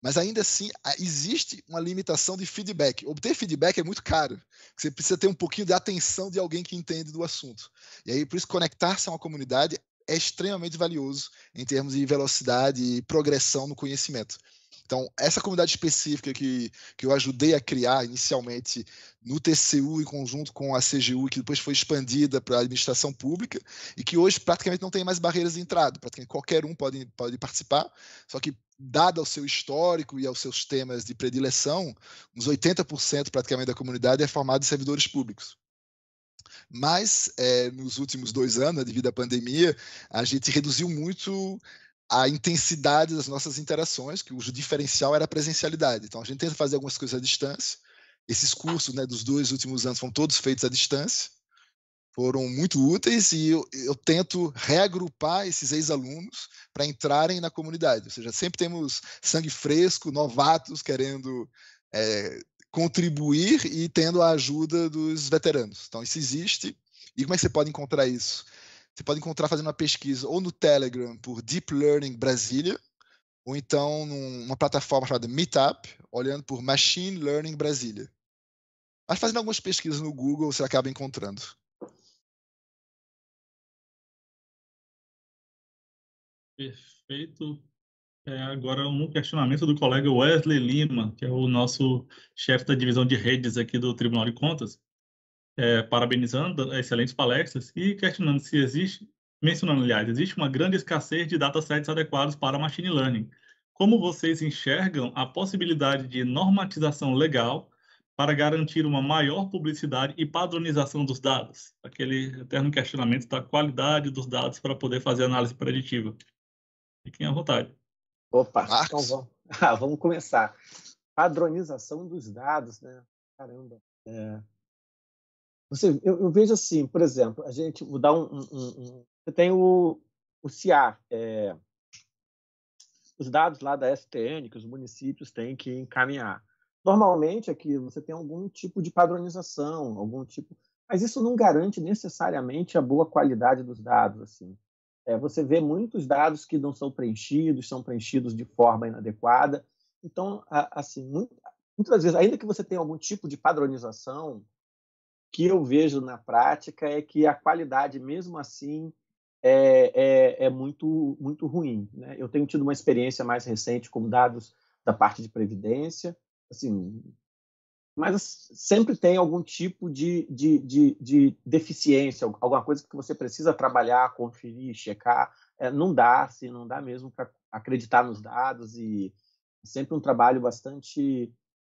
Mas ainda assim, existe uma limitação de feedback. Obter feedback é muito caro. Você precisa ter um pouquinho de atenção de alguém que entende do assunto. E aí, por isso, conectar-se a uma comunidade é extremamente valioso em termos de velocidade e progressão no conhecimento. Então, essa comunidade específica que, que eu ajudei a criar inicialmente no TCU em conjunto com a CGU, que depois foi expandida para a administração pública, e que hoje praticamente não tem mais barreiras de entrada, praticamente qualquer um pode, pode participar, só que dado ao seu histórico e aos seus temas de predileção, uns 80% praticamente da comunidade é formada de servidores públicos. Mas, é, nos últimos dois anos, né, devido à pandemia, a gente reduziu muito a intensidade das nossas interações, que o diferencial era a presencialidade. Então, a gente tenta fazer algumas coisas à distância. Esses cursos né, dos dois últimos anos foram todos feitos à distância, foram muito úteis e eu, eu tento reagrupar esses ex-alunos para entrarem na comunidade. Ou seja, sempre temos sangue fresco, novatos querendo é, contribuir e tendo a ajuda dos veteranos. Então, isso existe. E como é que você pode encontrar isso? Você pode encontrar fazendo uma pesquisa ou no Telegram por Deep Learning Brasília, ou então numa plataforma chamada Meetup, olhando por Machine Learning Brasília. Mas fazendo algumas pesquisas no Google, você acaba encontrando. Perfeito. É, agora um questionamento do colega Wesley Lima, que é o nosso chefe da divisão de redes aqui do Tribunal de Contas, é, parabenizando né, excelentes palestras e questionando se existe, mencionando, aliás, existe uma grande escassez de datasets adequados para machine learning. Como vocês enxergam a possibilidade de normatização legal para garantir uma maior publicidade e padronização dos dados? Aquele eterno questionamento da qualidade dos dados para poder fazer análise preditiva. Fiquem à vontade. Opa, Marcos. então vamos, <laughs> ah, vamos começar. Padronização dos dados, né? Caramba. É. Você, eu, eu, vejo assim, por exemplo, a gente vou dar um, um, um o, o CIAR, é, os dados lá da STN que os municípios têm que encaminhar. Normalmente aqui você tem algum tipo de padronização, algum tipo, mas isso não garante necessariamente a boa qualidade dos dados, assim. É, você vê muitos dados que não são preenchidos, são preenchidos de forma inadequada. Então, a, assim, muito, muitas vezes, ainda que você tenha algum tipo de padronização, que eu vejo na prática é que a qualidade, mesmo assim, é, é, é, muito, muito ruim. Né? Eu tenho tido uma experiência mais recente com dados da parte de previdência, assim, mas sempre tem algum tipo de, de, de, de, deficiência, alguma coisa que você precisa trabalhar, conferir, checar. É, não dá, se assim, não dá mesmo para acreditar nos dados e é sempre um trabalho bastante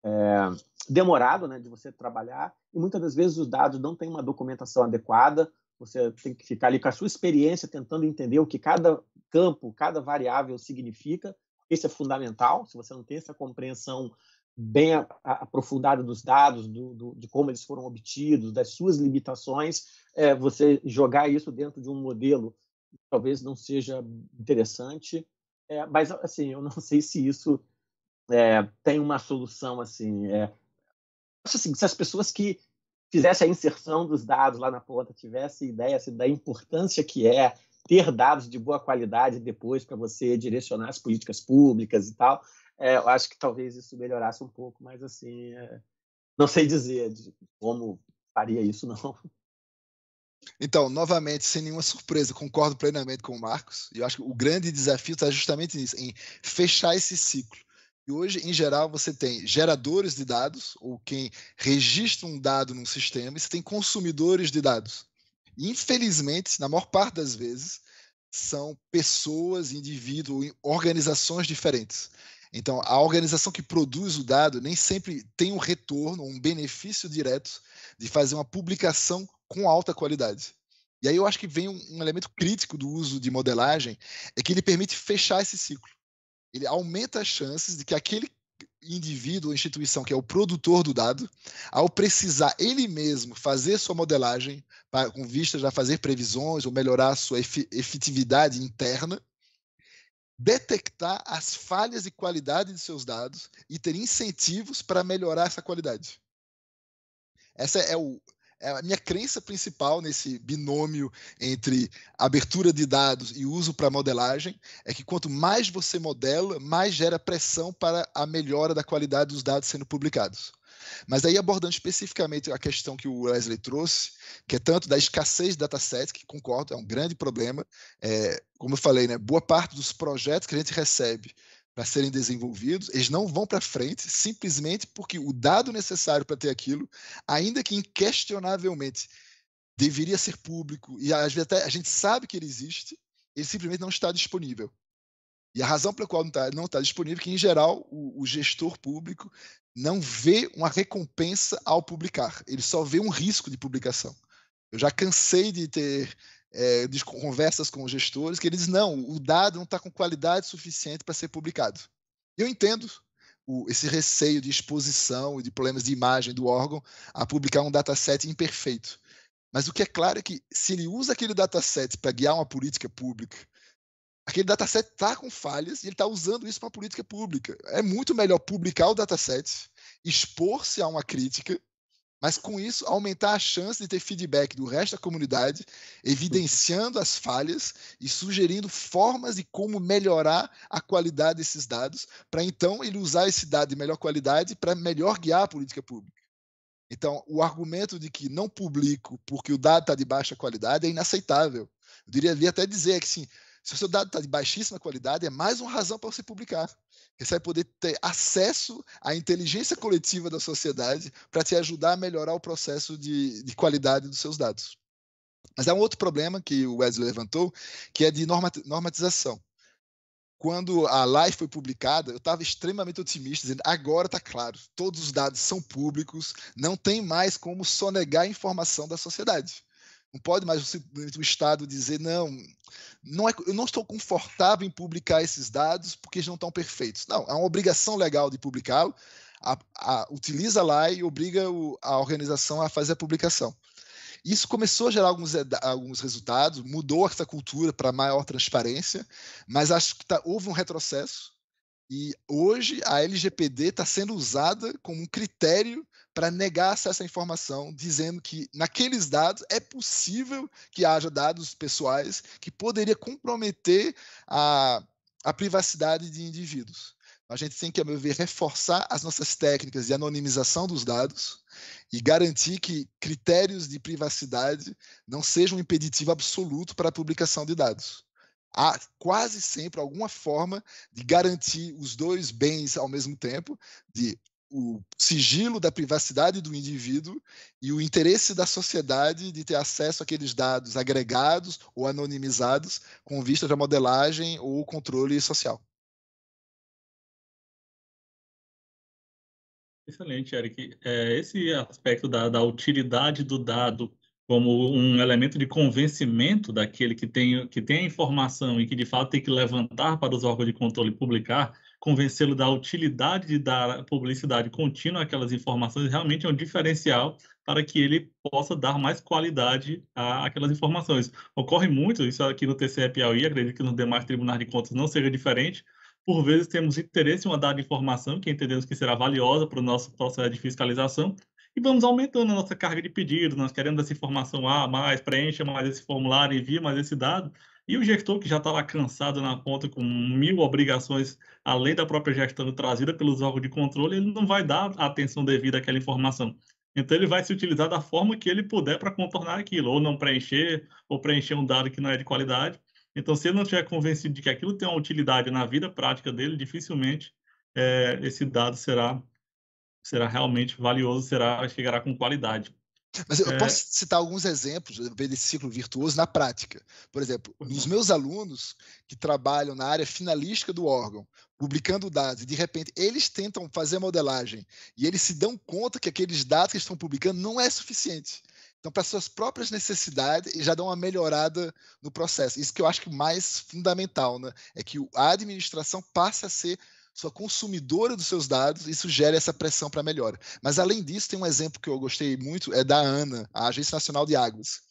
é, demorado, né, de você trabalhar. E muitas das vezes os dados não têm uma documentação adequada. Você tem que ficar ali com a sua experiência tentando entender o que cada campo, cada variável significa. Isso é fundamental. Se você não tem essa compreensão bem aprofundada dos dados, do, do, de como eles foram obtidos, das suas limitações, é, você jogar isso dentro de um modelo talvez não seja interessante, é, mas assim eu não <laughs> sei se isso é, tem uma solução assim. É. assim. Se as pessoas que fizessem a inserção dos dados lá na ponta tivessem ideia assim, da importância que é ter dados de boa qualidade depois para você direcionar as políticas públicas e tal, é, eu acho que talvez isso melhorasse um pouco, mas assim, é... não sei dizer como faria isso, não. Então, novamente, sem nenhuma surpresa, concordo plenamente com o Marcos. E eu acho que o grande desafio está justamente nisso, em fechar esse ciclo. E hoje, em geral, você tem geradores de dados, ou quem registra um dado num sistema, e você tem consumidores de dados. E, infelizmente, na maior parte das vezes, são pessoas, indivíduos, organizações diferentes. Então, a organização que produz o dado nem sempre tem um retorno, um benefício direto de fazer uma publicação com alta qualidade. E aí eu acho que vem um, um elemento crítico do uso de modelagem, é que ele permite fechar esse ciclo. Ele aumenta as chances de que aquele indivíduo ou instituição que é o produtor do dado, ao precisar ele mesmo fazer sua modelagem pra, com vistas a fazer previsões ou melhorar a sua efetividade interna, detectar as falhas e qualidade de seus dados e ter incentivos para melhorar essa qualidade. Essa é, o, é a minha crença principal nesse binômio entre abertura de dados e uso para modelagem, é que quanto mais você modela, mais gera pressão para a melhora da qualidade dos dados sendo publicados. Mas aí abordando especificamente a questão que o Wesley trouxe, que é tanto da escassez de datasets, que concordo, é um grande problema. É, como eu falei, né, boa parte dos projetos que a gente recebe para serem desenvolvidos, eles não vão para frente simplesmente porque o dado necessário para ter aquilo, ainda que inquestionavelmente deveria ser público e às vezes até a gente sabe que ele existe, ele simplesmente não está disponível. E a razão pela qual não está, tá disponível é que, em geral, o, o, gestor público não vê uma recompensa ao publicar, ele só vê um risco de publicação. Eu já cansei de ter é, de conversas com gestores que eles não, o dado não está com qualidade suficiente para ser publicado. Eu entendo o, esse receio de exposição e de problemas de imagem do órgão a publicar um dataset imperfeito. Mas o que é claro é que se ele usa aquele dataset para guiar uma política pública aquele dataset está com falhas e ele está usando isso para a política pública. É muito melhor publicar o dataset, expor-se a uma crítica, mas com isso aumentar a chance de ter feedback do resto da comunidade, evidenciando as falhas e sugerindo formas de como melhorar a qualidade desses dados, para então ele usar esse dado de melhor qualidade para melhor guiar a política pública. Então, o argumento de que não publico porque o dado está de baixa qualidade é inaceitável. Eu diria, até dizer que, sim, se o seu dado está de baixíssima qualidade, é mais uma razão para você publicar. Você vai poder ter acesso à inteligência coletiva da sociedade para te ajudar a melhorar o processo de, de qualidade dos seus dados. Mas há um outro problema que o Wesley levantou, que é de normatização. Quando a live foi publicada, eu estava extremamente otimista, dizendo: agora está claro, todos os dados são públicos, não tem mais como sonegar a informação da sociedade. Não pode mais o Estado dizer, não, não é, eu não estou confortável em publicar esses dados porque eles não estão perfeitos. Não, é uma obrigação legal de publicá-lo. utiliza lá e obriga o, a organização a fazer a publicação. Isso começou a gerar alguns, eh, alguns resultados, mudou essa cultura para maior transparência, mas acho que tá, houve um retrocesso. E hoje a LGPD está sendo usada como um critério para negar essa informação, dizendo que naqueles dados é possível que haja dados pessoais que poderia comprometer a, a privacidade de indivíduos. A gente tem que, a meu ver, reforçar as nossas técnicas de anonimização dos dados e garantir que critérios de privacidade não sejam um impeditivo absoluto para a publicação de dados. Há quase sempre alguma forma de garantir os dois bens ao mesmo tempo, de o sigilo da privacidade do indivíduo e o interesse da sociedade de ter acesso àqueles dados agregados ou anonimizados com vista à modelagem ou controle social. Excelente, Eric. É, esse aspecto da, da, utilidade do dado como um elemento de convencimento daquele que tem, que tem a informação e que de fato tem que levantar para os órgãos de controle publicar, convencê-lo da utilidade de dar publicidade contínua aquelas informações realmente é um diferencial para que ele possa dar mais qualidade àquelas informações. Ocorre muito, isso aqui no TCE Piauí, acredito que nos demais tribunais de contas não seja diferente, por vezes temos interesse em uma dada informação que entendemos que será valiosa para o nosso processo de fiscalização e vamos aumentando a nossa carga de pedidos, nós queremos essa informação A ah, mais, preencha mais esse formulário, envia mais esse dado, e o gestor que já estava cansado na ponta com mil obrigações além da própria gestão trazida pelos órgãos de controle, ele não vai dar a atenção devida àquela informação. Então ele vai se utilizar da forma que ele puder para contornar aquilo, ou não preencher, ou preencher um dado que não é de qualidade. Então, se ele não estiver convencido de que aquilo tem uma utilidade na vida prática dele, dificilmente é, esse dado será será realmente valioso, será chegará com qualidade. Mas eu é. posso citar alguns exemplos desse ciclo virtuoso na prática. Por exemplo, uhum. os meus alunos que trabalham na área finalística do órgão, publicando dados, e de repente eles tentam fazer modelagem e eles se dão conta que aqueles dados que estão publicando não é suficiente. Então, para suas próprias necessidades, já dão uma melhorada no processo. Isso que eu acho que é mais fundamental, né? É que a administração passa a ser sua consumidora dos seus dados, isso gera essa pressão para melhora. Mas além disso, tem um exemplo que eu gostei muito, é da ANA, a Agência Nacional de Águas.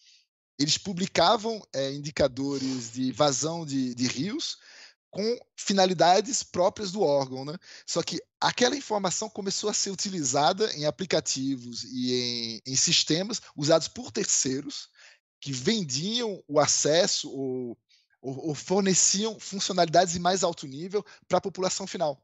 Eles publicavam é, indicadores de vazão de, de rios, com finalidades próprias do órgão, né? Só que aquela informação começou a ser utilizada em aplicativos e em, em sistemas usados por terceiros que vendiam o acesso ou ou, ou forneciam funcionalidades de mais alto nível para a população final.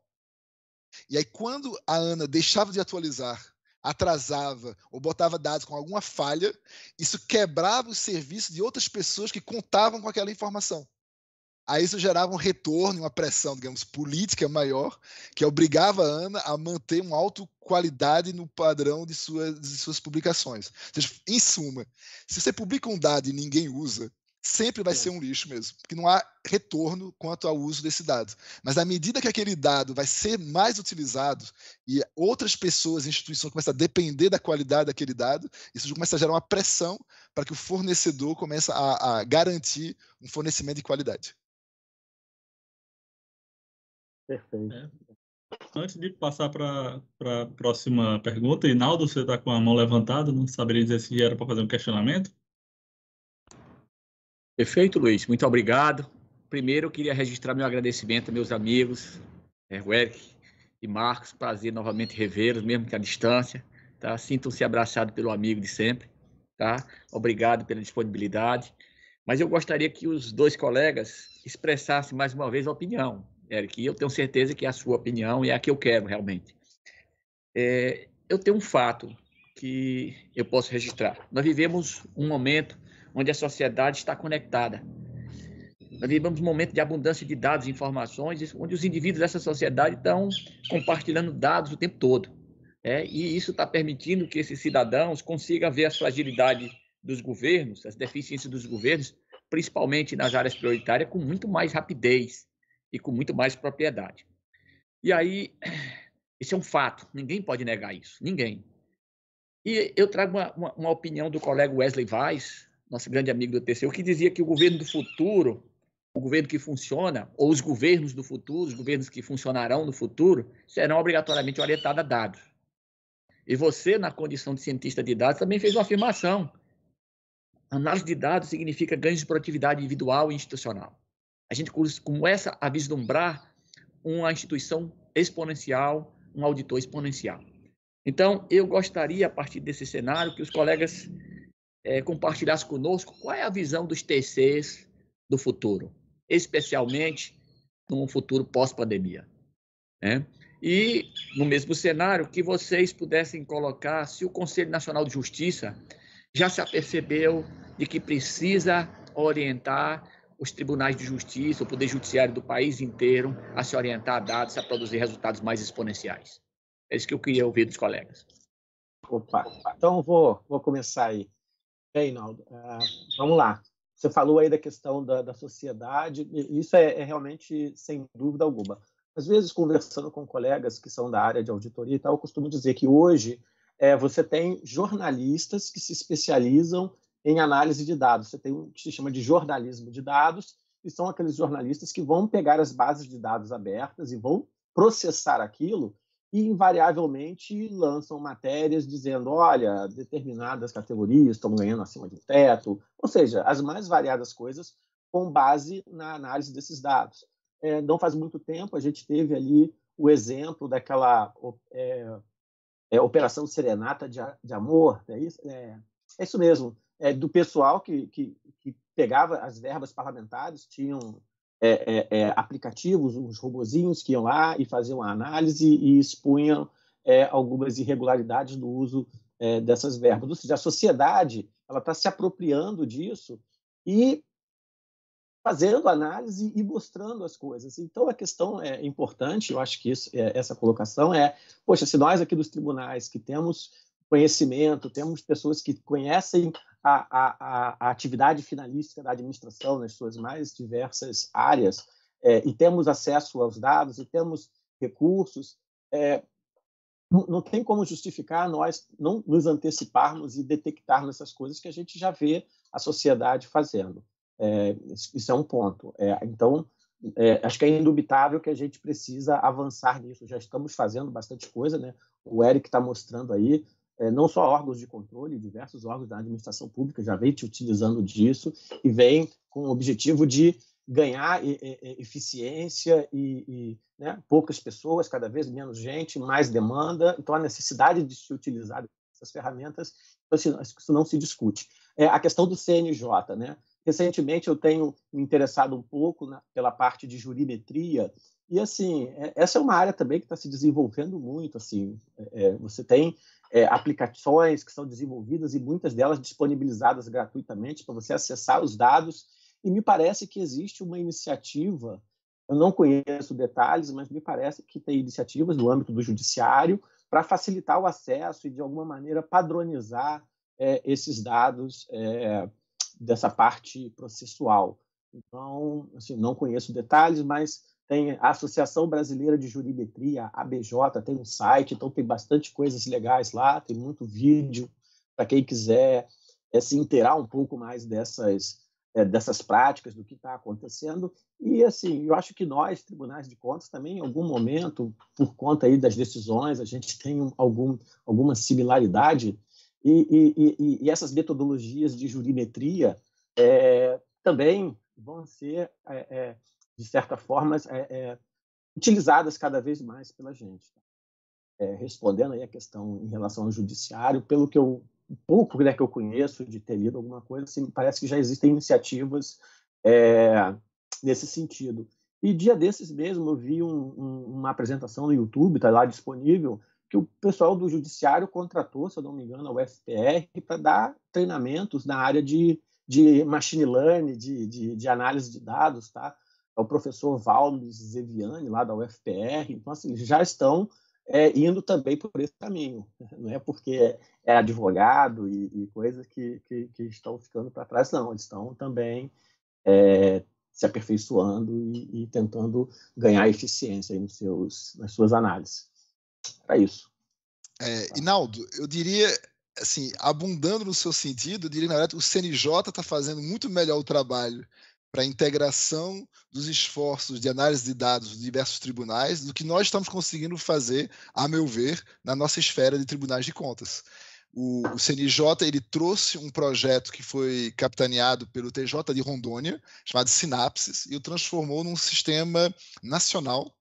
E aí, quando a Ana deixava de atualizar, atrasava ou botava dados com alguma falha, isso quebrava o serviço de outras pessoas que contavam com aquela informação. Aí isso gerava um retorno, uma pressão, digamos, política maior, que obrigava a Ana a manter uma alta qualidade no padrão de suas, de suas publicações. Ou seja, em suma, se você publica um dado e ninguém usa, sempre vai ser um lixo mesmo, porque não há retorno quanto ao uso desse dado. Mas à medida que aquele dado vai ser mais utilizado e outras pessoas, instituições começam a depender da qualidade daquele dado, isso começa a gerar uma pressão para que o fornecedor comece a, a garantir um fornecimento de qualidade. Perfeito. É. Antes de passar para a próxima pergunta, Inaldo, você está com a mão levantada, não saberia dizer se era para fazer um questionamento? Perfeito, Luiz. Muito obrigado. Primeiro, eu queria registrar meu agradecimento a meus amigos, é, Eric e Marcos. Prazer novamente revê-los, mesmo que à distância. Tá? Sintam-se abraçados pelo amigo de sempre. Tá? Obrigado pela disponibilidade. Mas eu gostaria que os dois colegas expressassem mais uma vez a opinião, Eric. E eu tenho certeza que é a sua opinião é a que eu quero realmente. É, eu tenho um fato que eu posso registrar. Nós vivemos um momento onde a sociedade está conectada. Nós vivemos um momento de abundância de dados e informações, onde os indivíduos dessa sociedade estão compartilhando dados o tempo todo. É? E isso está permitindo que esses cidadãos consigam ver as fragilidades dos governos, as deficiências dos governos, principalmente nas áreas prioritárias, com muito mais rapidez e com muito mais propriedade. E aí, esse <clears throat> é um fato, ninguém pode negar isso, ninguém. E eu trago uma, uma, uma opinião do colega Wesley Vaz, nosso grande amigo do TCU, que dizia que o governo do futuro, o governo que funciona, ou os governos do futuro, os governos que funcionarão no futuro, serão obrigatoriamente orientados a dados. E você, na condição de cientista de dados, também fez uma afirmação. Análise de dados significa ganhos de produtividade individual e institucional. A gente começa a vislumbrar uma instituição exponencial, um auditor exponencial. Então, eu gostaria, a partir desse cenário, que os colegas é, compartilhasse conosco qual é a visão dos TCs do futuro, especialmente num futuro pós-pandemia. Né? E, no mesmo cenário, que vocês pudessem colocar se o Conselho Nacional de Justiça já se apercebeu de que precisa orientar os tribunais de justiça, o poder judiciário do país inteiro a se orientar a dados, a produzir resultados mais exponenciais. É isso que eu queria ouvir dos colegas. Opa, então vou, vou começar aí. Reinaldo, uh, vamos lá. Você falou aí da questão da, da sociedade, isso é, é, realmente sem dúvida alguma. Às vezes, conversando com colegas que são da área de auditoria e tal, eu costumo dizer que hoje é, você tem jornalistas que se especializam em análise de dados. Você tem o que se chama de jornalismo de dados, e são aqueles jornalistas que vão pegar as bases de dados abertas e vão processar aquilo e invariavelmente lançam matérias dizendo, olha, determinadas categorias estão ganhando acima de um teto, ou seja, as mais variadas coisas com base na análise desses dados. É, não faz muito tempo a gente teve ali o exemplo daquela é, é, operação serenata de, de amor, é isso, é, é isso mesmo, é, do pessoal que, que, que pegava as verbas parlamentares, tinham é, é, é, aplicativos, uns robozinhos que iam lá e faziam a análise e expunham é, algumas irregularidades do uso é, dessas verbas. Ou seja, a sociedade ela está se apropriando disso e fazendo análise e mostrando as coisas. Então, a questão é importante, eu acho que isso, é, essa colocação é, poxa, se nós aqui dos tribunais que temos conhecimento, temos pessoas que conhecem a, a, a, atividade finalística da administração nas suas mais diversas áreas, é, e temos acesso aos dados, e temos recursos, é, não, não, tem como justificar nós não nos anteciparmos e detectarmos essas coisas que a gente já vê a sociedade fazendo. É, isso é um ponto. É, então, é, acho que é indubitável que a gente precisa avançar nisso. Já estamos fazendo bastante coisa, né? O Eric está mostrando aí é, não só órgãos de controle, diversos órgãos da administração pública já vêm te utilizando disso e vêm com o objetivo de ganhar e, e, eficiência e, e né, poucas pessoas, cada vez menos gente, mais demanda. Então, a necessidade de se utilizar essas ferramentas, então, isso não se discute. É, a questão do CNJ, né? Recentemente eu tenho me interessado um pouco na, né, pela parte de jurimetria e assim é, essa é uma área também que está se desenvolvendo muito. Assim, é, é, você tem é, aplicações que são desenvolvidas e muitas delas disponibilizadas gratuitamente para você acessar os dados. E me parece que existe uma iniciativa, eu não conheço detalhes, mas me parece que tem iniciativas no âmbito do judiciário para facilitar o acesso e de alguma maneira padronizar é, esses dados é, dessa parte processual. Então, assim, não conheço detalhes, mas tem a Associação Brasileira de Jurimetria, ABJ, tem um site, então tem bastante coisas legais lá, tem muito vídeo para quem quiser é, se inteirar um pouco mais dessas é, dessas práticas, do que está acontecendo. E, assim, eu acho que nós, tribunais de contas, também, em algum momento, por conta aí das decisões, a gente tem algum, alguma similaridade e, e, e, essas metodologias de jurimetria é, também vão ser, é, é, de certa forma, é, é, utilizadas cada vez mais pela gente. É, respondendo aí a questão em relação ao judiciário, pelo que eu pouco né, que eu conheço de ter lido alguma coisa, assim, parece que já existem iniciativas nesse sentido. E dia desses mesmo eu vi um, um, uma apresentação no YouTube, está lá disponível, que o pessoal do judiciário contratou, se eu não me engano, a UFPR, para dar treinamentos na área de, de machine learning, de, de, de análise de dados, tá? É o professor Valdes Zeviani, lá da UFPR. Então, assim, já estão é, indo também por esse caminho. <laughs> Não é porque é, é advogado e, e coisas que, que, que, estão ficando para trás, não. Eles estão também é, se aperfeiçoando e, e, tentando ganhar eficiência nos seus, nas suas análises. Era isso. É, tá. Inaldo, eu diria, assim, abundando no seu sentido, eu diria, na verdade, o CNJ está fazendo muito melhor o trabalho para a integração dos esforços de análise de dados de diversos tribunais do que nós estamos conseguindo fazer, a meu ver, na nossa esfera de tribunais de contas. O, o CNJ ele trouxe um projeto que foi capitaneado pelo TJ de Rondônia, chamado Sinapses, e o transformou num sistema nacional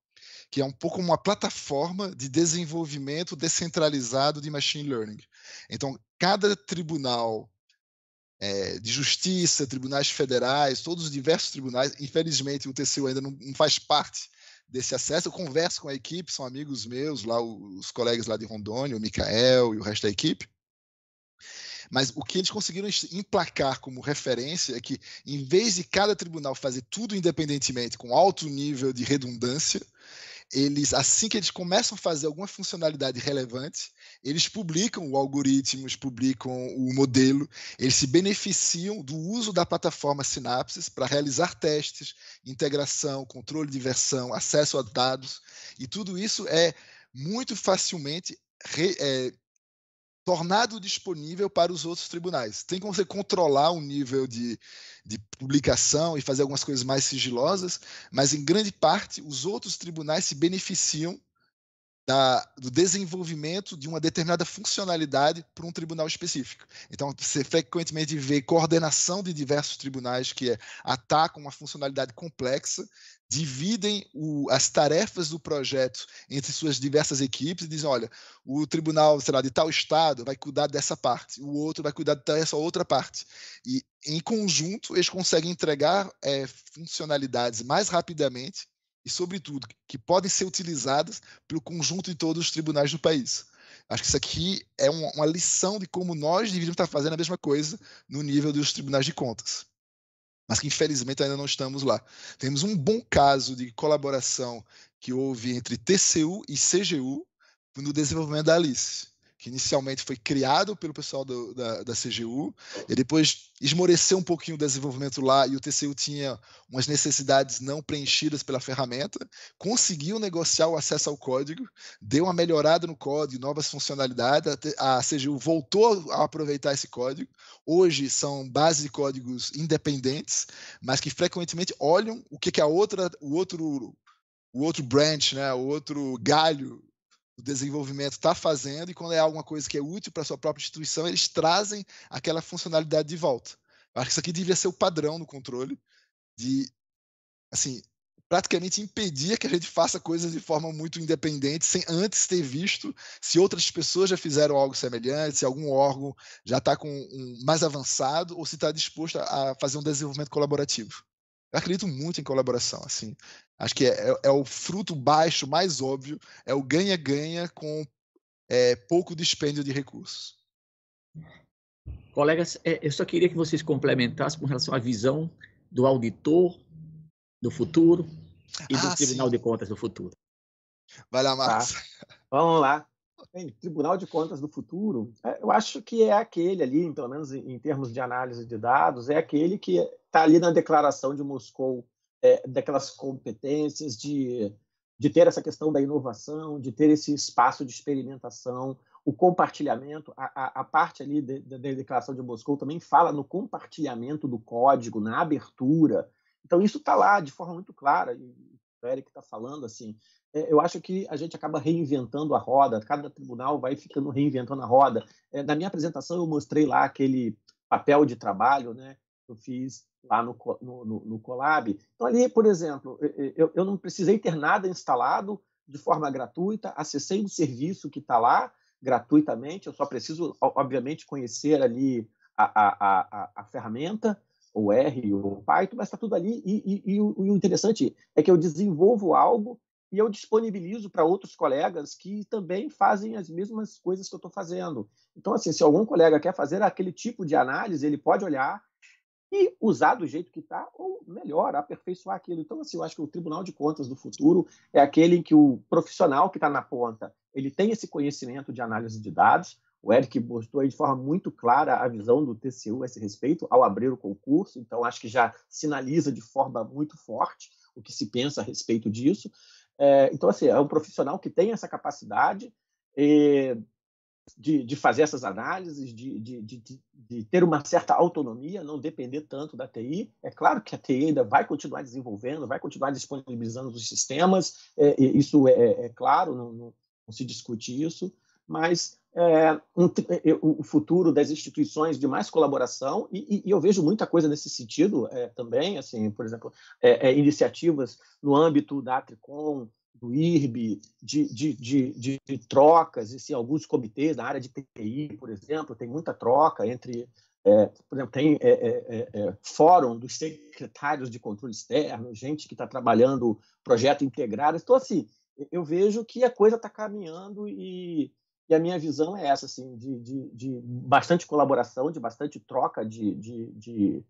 que é um pouco uma plataforma de desenvolvimento descentralizado de machine learning. Então, cada tribunal é, de justiça, tribunais federais, todos os diversos tribunais, infelizmente o TCU ainda não, não faz parte desse acesso. Eu converso com a equipe, são amigos meus, lá os colegas lá de Rondônia, o Micael e o resto da equipe. Mas o que eles conseguiram emplacar como referência é que, em vez de cada tribunal fazer tudo independentemente, com alto nível de redundância, eles, assim que eles começam a fazer alguma funcionalidade relevante, eles publicam o algoritmo, publicam o modelo, eles se beneficiam do uso da plataforma Synapses para realizar testes, integração, controle de versão, acesso a dados, e tudo isso é muito facilmente re, é, tornado disponível para os outros tribunais. Tem como você controlar o nível de, de publicação e fazer algumas coisas mais sigilosas, mas em grande parte os outros tribunais se beneficiam da, do desenvolvimento de uma determinada funcionalidade para um tribunal específico. Então, você frequentemente vê coordenação de diversos tribunais que é, atacam uma funcionalidade complexa, dividem o, as tarefas do projeto entre suas diversas equipes e dizem: olha, o tribunal, sei lá, de tal estado vai cuidar dessa parte, o outro vai cuidar dessa outra parte. E, em conjunto, eles conseguem entregar é, funcionalidades mais rapidamente e, sobretudo, que podem ser utilizadas pelo conjunto de todos os tribunais do país. Acho que isso aqui é uma, uma lição de como nós deveríamos estar fazendo a mesma coisa no nível dos tribunais de contas mas que infelizmente ainda não estamos lá. Temos um bom caso de colaboração que houve entre TCU e CGU no desenvolvimento da Alice que inicialmente foi criado pelo pessoal do, da, da CGU, e depois esmoreceu um pouquinho o desenvolvimento lá, e o TCU tinha umas necessidades não preenchidas pela ferramenta, conseguiu negociar o acesso ao código, deu uma melhorada no código, novas funcionalidades, a CGU voltou a aproveitar esse código, hoje são bases de códigos independentes, mas que frequentemente olham o que, que a outra, o outro o outro branch, né, o outro galho o desenvolvimento está fazendo e quando é alguma coisa que é útil para a sua própria instituição, eles trazem aquela funcionalidade de volta. Eu acho que isso aqui deveria ser o padrão no controle de, assim, praticamente impedir que a gente faça coisas de forma muito independente, sem antes ter visto se outras pessoas já fizeram algo semelhante, se algum órgão já está com um mais avançado ou se está disposto a fazer um desenvolvimento colaborativo. Eu acredito muito em colaboração, assim. Acho que é, é, é, o fruto baixo mais óbvio, é o ganha-ganha com é, pouco dispêndio de recursos. Colegas, é, eu só queria que vocês complementassem com relação à visão do auditor do futuro e ah, do Tribunal de Contas do futuro. Vai lá, tá. Marcos. Tá. Vamos lá. Tribunal de Contas do futuro, é, eu acho que é aquele ali, pelo menos em termos de análise de dados, é aquele que está ali na declaração de Moscou é, daquelas competências de, de ter essa questão da inovação, de ter esse espaço de experimentação, o compartilhamento, a, a, a parte ali da de, de, de declaração de Moscou também fala no compartilhamento do código, na abertura. Então, isso está lá de forma muito clara o Eric está falando, assim, é, eu acho que a gente acaba reinventando a roda, cada tribunal vai ficando reinventando a roda. É, na minha apresentação eu mostrei lá aquele papel de trabalho, né, que eu fiz lá no, no, no, no Colab. Então ali, por exemplo, eu, eu não precisei ter nada instalado de forma gratuita, acessei o serviço que está lá gratuitamente, eu só preciso, obviamente, conhecer ali a, a, a, a ferramenta, ou R, ou Python, mas está tudo ali. E, e, e, o, e o interessante é que eu desenvolvo algo e eu disponibilizo para outros colegas que também fazem as mesmas coisas que eu estou fazendo. Então, assim, se algum colega quer fazer aquele tipo de análise, ele pode olhar e usar do jeito que está, ou melhor, aperfeiçoar aquilo. Então, assim, eu acho que o Tribunal de Contas do futuro é aquele em que o profissional que está na ponta, ele tem esse conhecimento de análise de dados, o Eric mostrou de forma muito clara a visão do TCU a esse respeito ao abrir o concurso, então acho que já sinaliza de forma muito forte o que se pensa a respeito disso. É, então, assim, é um profissional que tem essa capacidade e, eh, de, de, fazer essas análises, de, de, de, ter uma certa autonomia, não depender tanto da TI. É claro que a TI ainda vai continuar desenvolvendo, vai continuar disponibilizando os sistemas, é, isso é, é, é claro, não, não, não se discute isso mas é, um, é, o futuro das instituições de mais colaboração e, e eu vejo muita coisa nesse sentido é, também assim por exemplo é, é iniciativas no âmbito da Tricom do IRB, de, de, de, de trocas, assim, alguns comitês na área de TI, por exemplo, tem muita troca entre, é, por exemplo, tem fórum dos secretários de controle externo, gente que está trabalhando projeto integrado. Então, assim, eu vejo que a coisa está caminhando e e a minha visão é essa, assim, de, de, de bastante colaboração, de bastante troca de, de,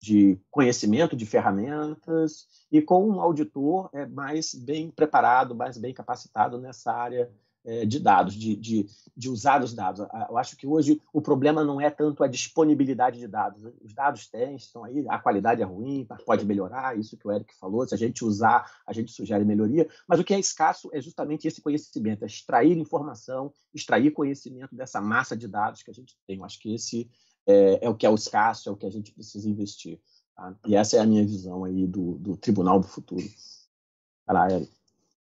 de, conhecimento, de ferramentas, e com um auditor é, mais bem preparado, mais bem capacitado nessa área é, de dados, de, de, de, usar os dados. Ah, eu acho que hoje o problema não é tanto a disponibilidade de dados. Né? Os dados têm, estão aí, a qualidade é ruim, tá, pode melhorar, isso que o Eric falou. Se a gente usar, a gente sugere melhoria. Mas o que é escasso é justamente esse conhecimento, é extrair informação, extrair conhecimento dessa massa de dados que a gente tem. Eu acho que esse é, é o que é o escasso, é o que a gente precisa investir. Tá? E essa é a minha visão aí do, do Tribunal do Futuro. Vai lá, Eric.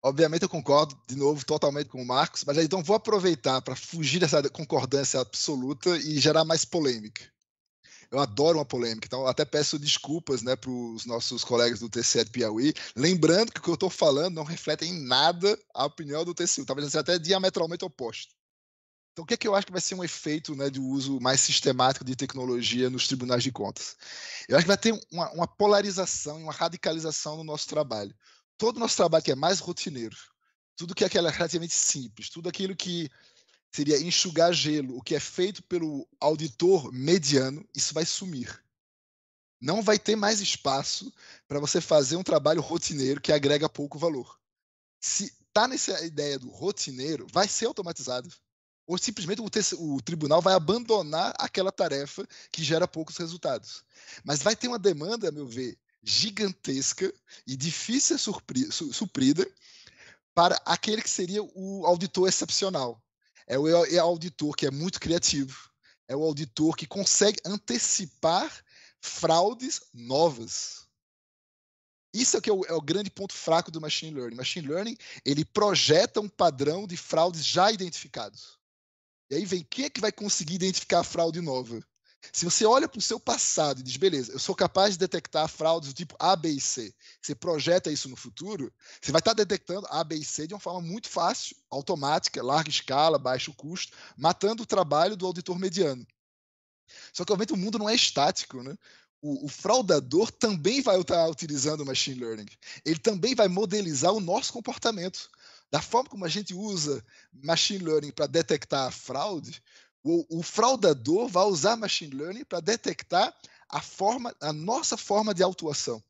Obviamente eu concordo de novo totalmente com o Marcos, mas então vou aproveitar para fugir dessa concordância absoluta e gerar mais polêmica. Eu adoro uma polêmica, então até peço desculpas né, para os nossos colegas do TCE de Piauí, lembrando que o que eu estou falando não reflete em nada a opinião do TCU, talvez seja até diametralmente oposto. Então, o que, é que eu acho que vai ser um efeito né, de uso mais sistemático de tecnologia nos tribunais de contas? Eu acho que vai ter uma, uma polarização e uma radicalização no nosso trabalho todo o nosso trabalho que é mais rotineiro, tudo que é aquela relativamente simples, tudo aquilo que seria enxugar gelo, o que é feito pelo auditor mediano, isso vai sumir. Não vai ter mais espaço para você fazer um trabalho rotineiro que agrega pouco valor. Se tá nessa ideia do rotineiro, vai ser automatizado. Ou simplesmente o, o tribunal vai abandonar aquela tarefa que gera poucos resultados. Mas vai ter uma demanda, a meu ver, gigantesca e difícil su suprida para aquele que seria o auditor excepcional. É, é o auditor que é muito criativo, é o auditor que consegue antecipar fraudes novas. Isso é, que é, o, é o grande ponto fraco do machine learning. Machine learning ele projeta um padrão de fraudes já identificados. E aí vem quem é que vai conseguir identificar a fraude nova? Se você olha para o seu passado e diz, beleza, eu sou capaz de detectar fraudes do tipo A, B e C, você projeta isso no futuro, você vai estar tá detectando A, B e C de uma forma muito fácil, automática, larga escala, baixo custo, matando o trabalho do auditor mediano. Só que, obviamente, o mundo não é estático, né? O, o, fraudador também vai estar tá utilizando o machine learning. Ele também vai modelizar o nosso comportamento. Da forma como a gente usa machine learning para detectar fraude, o, o fraudador vai usar machine learning para detectar a forma, a nossa forma de atuação,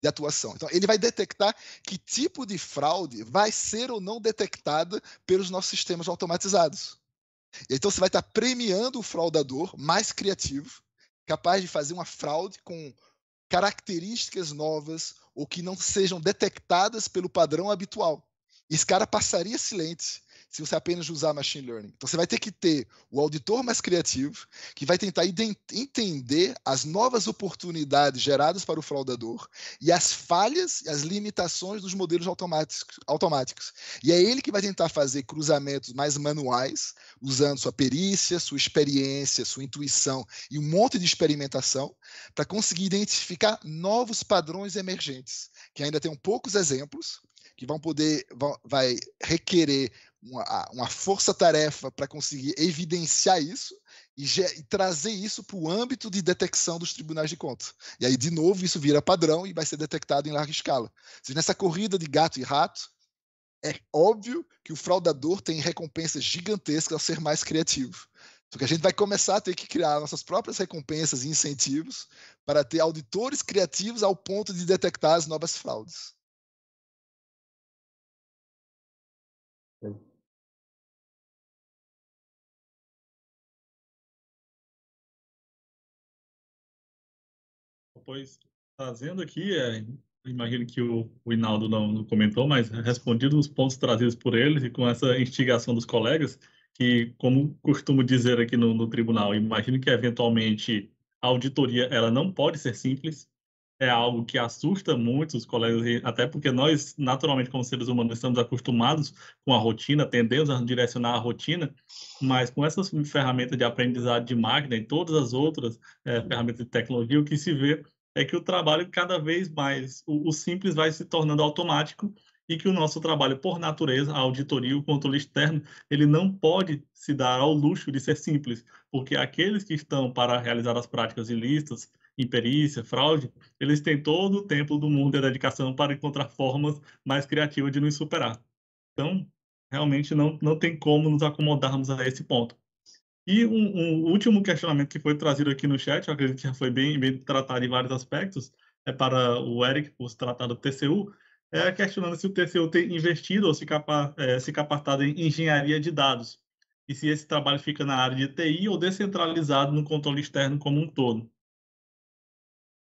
de atuação. Então, ele vai detectar que tipo de fraude vai ser ou não detectada pelos nossos sistemas automatizados. Então, você vai estar premiando o fraudador mais criativo, capaz de fazer uma fraude com características novas ou que não sejam detectadas pelo padrão habitual. Esse cara passaria silente se você apenas usar machine learning. Então você vai ter que ter o auditor mais criativo, que vai tentar entender as novas oportunidades geradas para o fraudador e as falhas e as limitações dos modelos automáticos. automáticos. E é ele que vai tentar fazer cruzamentos mais manuais, usando sua perícia, sua experiência, sua intuição e um monte de experimentação para conseguir identificar novos padrões emergentes, que ainda tem poucos exemplos, que vão poder, vão, vai requerer uma, uma força-tarefa para conseguir evidenciar isso e, e trazer isso para o âmbito de detecção dos tribunais de contas. E aí, de novo, isso vira padrão e vai ser detectado em larga escala. Seja, nessa corrida de gato e rato, é óbvio que o fraudador tem recompensas gigantescas ao ser mais criativo. Porque a gente vai começar a ter que criar nossas próprias recompensas e incentivos para ter auditores criativos ao ponto de detectar as novas fraudes. É. Pois, trazendo aqui, é, imagino que o, o Inaldo não, não, comentou, mas respondido os pontos trazidos por ele e com essa instigação dos colegas, que, como costumo dizer aqui no, no tribunal, imagino que eventualmente a auditoria ela não pode ser simples, é algo que assusta muito os colegas, até porque nós, naturalmente, como seres humanos, estamos acostumados com a rotina, tendemos a direcionar a rotina, mas com essas ferramentas de aprendizado de máquina e todas as outras é, ferramentas de tecnologia, o que se vê é que o trabalho cada vez mais, o, o simples vai se tornando automático e que o nosso trabalho, por natureza, a auditoria, o controle externo, ele não pode se dar ao luxo de ser simples, porque aqueles que estão para realizar as práticas ilícitas, imperícia, fraude, eles têm todo o tempo do mundo e a dedicação para encontrar formas mais criativas de nos superar. Então, realmente não, não tem como nos acomodarmos a esse ponto. E um, um, último questionamento que foi trazido aqui no chat, eu acredito que já foi bem, bem tratado em vários aspectos, é para o Eric, por se tratar do TCU, é questionando se o TCU tem investido ou se, capa, é, se capacitado em engenharia de dados, e se esse trabalho fica na área de TI ou descentralizado no controle externo como um todo.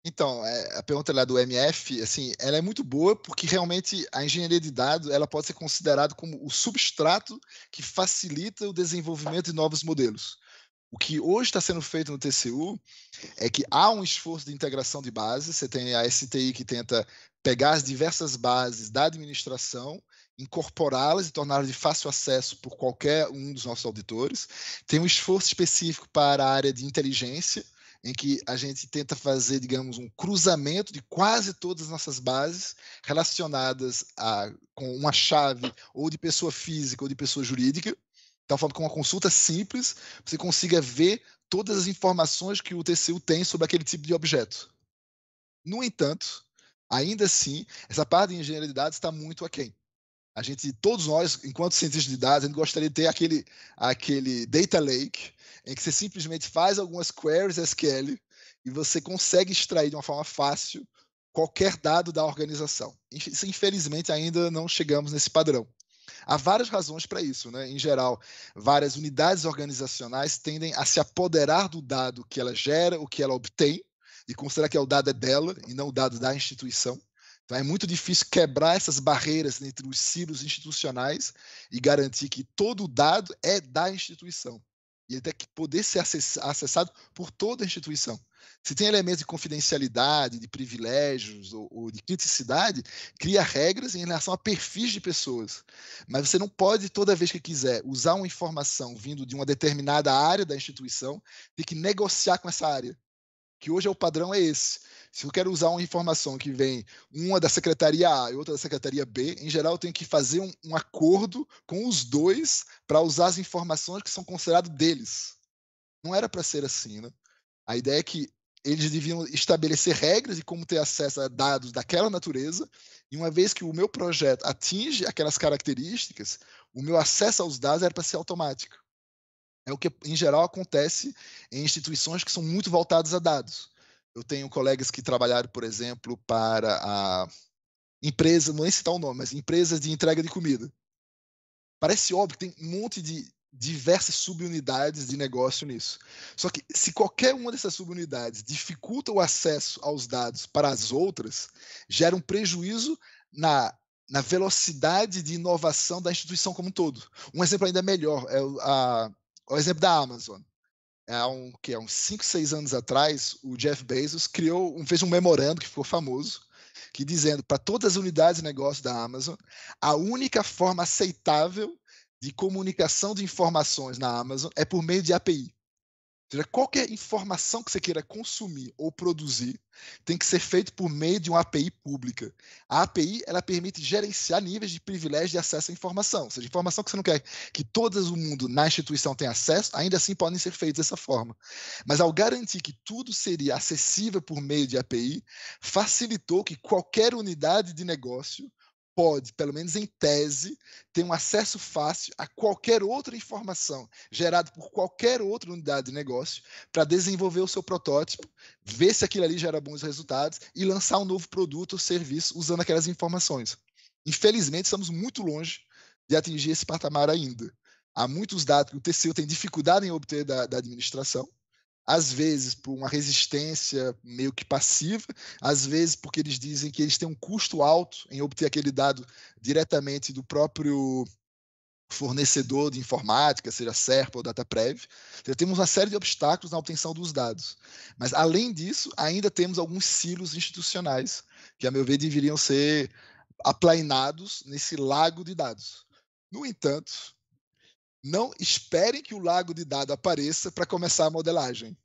Então, é, a pergunta lá do MF, assim, ela é muito boa porque realmente a engenharia de dados ela pode ser considerada como o substrato que facilita o desenvolvimento de novos modelos. O que hoje está sendo feito no TCU é que há um esforço de integração de bases. Você tem a STI que tenta pegar as diversas bases da administração incorporá-las e torná-las de fácil acesso por qualquer um dos nossos auditores. Tem um esforço específico para a área de inteligência, em que a gente tenta fazer, digamos, um cruzamento de quase todas as nossas bases relacionadas a, com uma chave ou de pessoa física ou de pessoa jurídica, tal forma que uma consulta simples você consiga ver todas as informações que o TCU tem sobre aquele tipo de objeto. No entanto, ainda assim, essa parte de engenharia de dados está muito aquém. A gente, todos nós, enquanto cientistas de dados, a gente gostaria de ter aquele, aquele data lake em que você simplesmente faz algumas queries SQL e você consegue extrair de uma forma fácil qualquer dado da organização. Infelizmente, ainda não chegamos nesse padrão. Há várias razões para isso, né? Em geral, várias unidades organizacionais tendem a se apoderar do dado que ela gera, o que ela obtém, e considerar que é o dado é dela e não o dado da instituição. Então é muito difícil quebrar essas barreiras entre os silos institucionais e garantir que todo o dado é da instituição. E até que poder ser acessado por toda a instituição. Se tem elementos de confidencialidade, de privilégios ou, ou, de criticidade, cria regras em relação a perfis de pessoas. Mas você não pode, toda vez que quiser, usar uma informação vindo de uma determinada área da instituição, ter que negociar com essa área. Que hoje é o padrão é esse. Se eu quero usar uma informação que vem uma da secretaria A e outra da secretaria B, em geral eu tenho que fazer um, um acordo com os dois para usar as informações que são consideradas deles. Não era para ser assim, né? A ideia é que eles deviam estabelecer regras de como ter acesso a dados daquela natureza, e uma vez que o meu projeto atinge aquelas características, o meu acesso aos dados era para ser automático. É o que, em geral, acontece em instituições que são muito voltadas a dados. Eu tenho colegas que trabalharam, por exemplo, para a empresa, não é citar o nome, mas empresas de entrega de comida. Parece óbvio que tem um monte de diversas subunidades de negócio nisso. Só que se qualquer uma dessas subunidades dificulta o acesso aos dados para as outras, gera um prejuízo na, na velocidade de inovação da instituição como um todo. Um exemplo ainda melhor é o, a, o exemplo da Amazon. É, há um, que, é uns 5, 6 anos atrás, o Jeff Bezos criou, fez um memorando que ficou famoso, que dizendo para todas as unidades de negócio da Amazon, a única forma aceitável de comunicação de informações na Amazon é por meio de API seja, qualquer informação que você queira consumir ou produzir tem que ser feito por meio de uma API pública. A API ela permite gerenciar níveis de privilégio de acesso à informação. Ou seja, informação que você não quer que todo o mundo na instituição tenha acesso, ainda assim podem ser feitos dessa forma. Mas ao garantir que tudo seria acessível por meio de API, facilitou que qualquer unidade de negócio pode, pelo menos em tese, ter um acesso fácil a qualquer outra informação gerada por qualquer outra unidade de negócio para desenvolver o seu protótipo, ver se aquilo ali gera bons resultados e lançar um novo produto ou serviço usando aquelas informações. Infelizmente, estamos muito longe de atingir esse patamar ainda. Há muitos dados que o TCU tem dificuldade em obter da, da administração, às vezes por uma resistência meio que passiva, às vezes porque eles dizem que eles têm um custo alto em obter aquele dado diretamente do próprio fornecedor de informática, seja SERPA ou DataPrev. Então, temos uma série de obstáculos na obtenção dos dados. Mas, além disso, ainda temos alguns silos institucionais que, a meu ver, deveriam ser aplainados nesse lago de dados. No entanto, não esperem que o lago de dado apareça para começar a modelagem.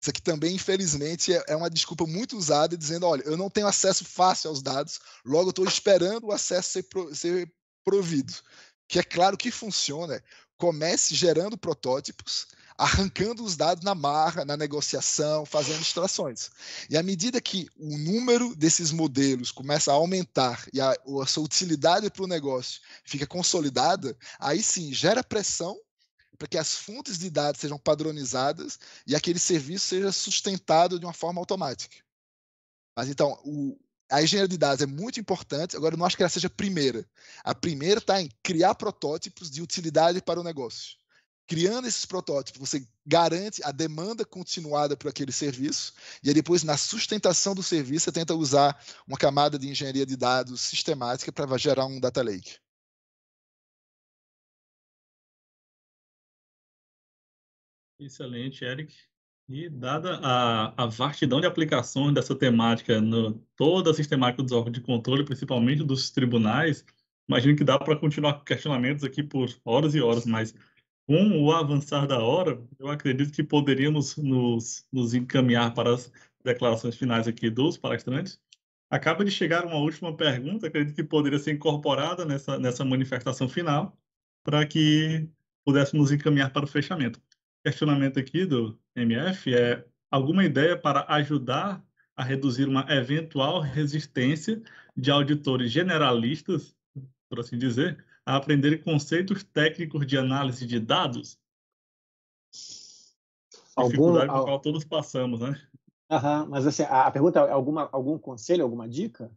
Isso aqui também, infelizmente, é, é uma desculpa muito usada, dizendo: olha, eu não tenho acesso fácil aos dados, logo estou esperando o acesso ser, pro, ser provido. Que é claro que funciona. É, comece gerando protótipos, arrancando os dados na marra, na negociação, fazendo extrações. E à medida que o número desses modelos começa a aumentar e a, a sua utilidade para o negócio fica consolidada, aí sim gera pressão para que as fontes de dados sejam padronizadas e aquele serviço seja sustentado de uma forma automática. Mas então, o, a engenharia de dados é muito importante, agora eu não acho que ela seja a primeira. A primeira está em criar protótipos de utilidade para o negócio criando esses protótipos, você garante a demanda continuada para aquele serviço, e aí depois, na sustentação do serviço, você tenta usar uma camada de engenharia de dados sistemática para gerar um data lake. Excelente, Eric. E dada a, a vastidão de aplicações dessa temática no toda a sistemática dos órgãos de controle, principalmente dos tribunais, imagino que dá para continuar questionamentos aqui por horas e horas, mas com o avançar da hora, eu acredito que poderíamos nos, nos encaminhar para as declarações finais aqui dos palestrantes. Acaba de chegar uma última pergunta, acredito que poderia ser incorporada nessa, nessa manifestação final, para que pudéssemos encaminhar para o fechamento. O questionamento aqui do MF é: alguma ideia para ajudar a reduzir uma eventual resistência de auditores generalistas, por assim dizer, a aprender conceitos técnicos de análise de dados? Algum, dificuldade a qual todos passamos, né? Aham, mas assim, a, pergunta é alguma, algum conselho, alguma dica?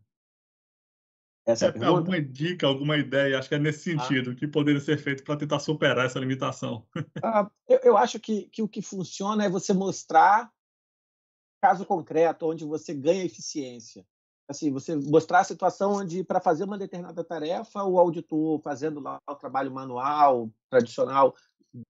Essa é, é Alguma dica, alguma ideia, acho que é nesse ah. sentido, ah. que poderia ser feito para tentar superar essa limitação. <laughs> Ah, eu, eu, acho que, que o que funciona é você mostrar caso concreto onde você ganha eficiência assim, você mostrar a situação onde para fazer uma determinada tarefa, o auditor fazendo lá o trabalho manual tradicional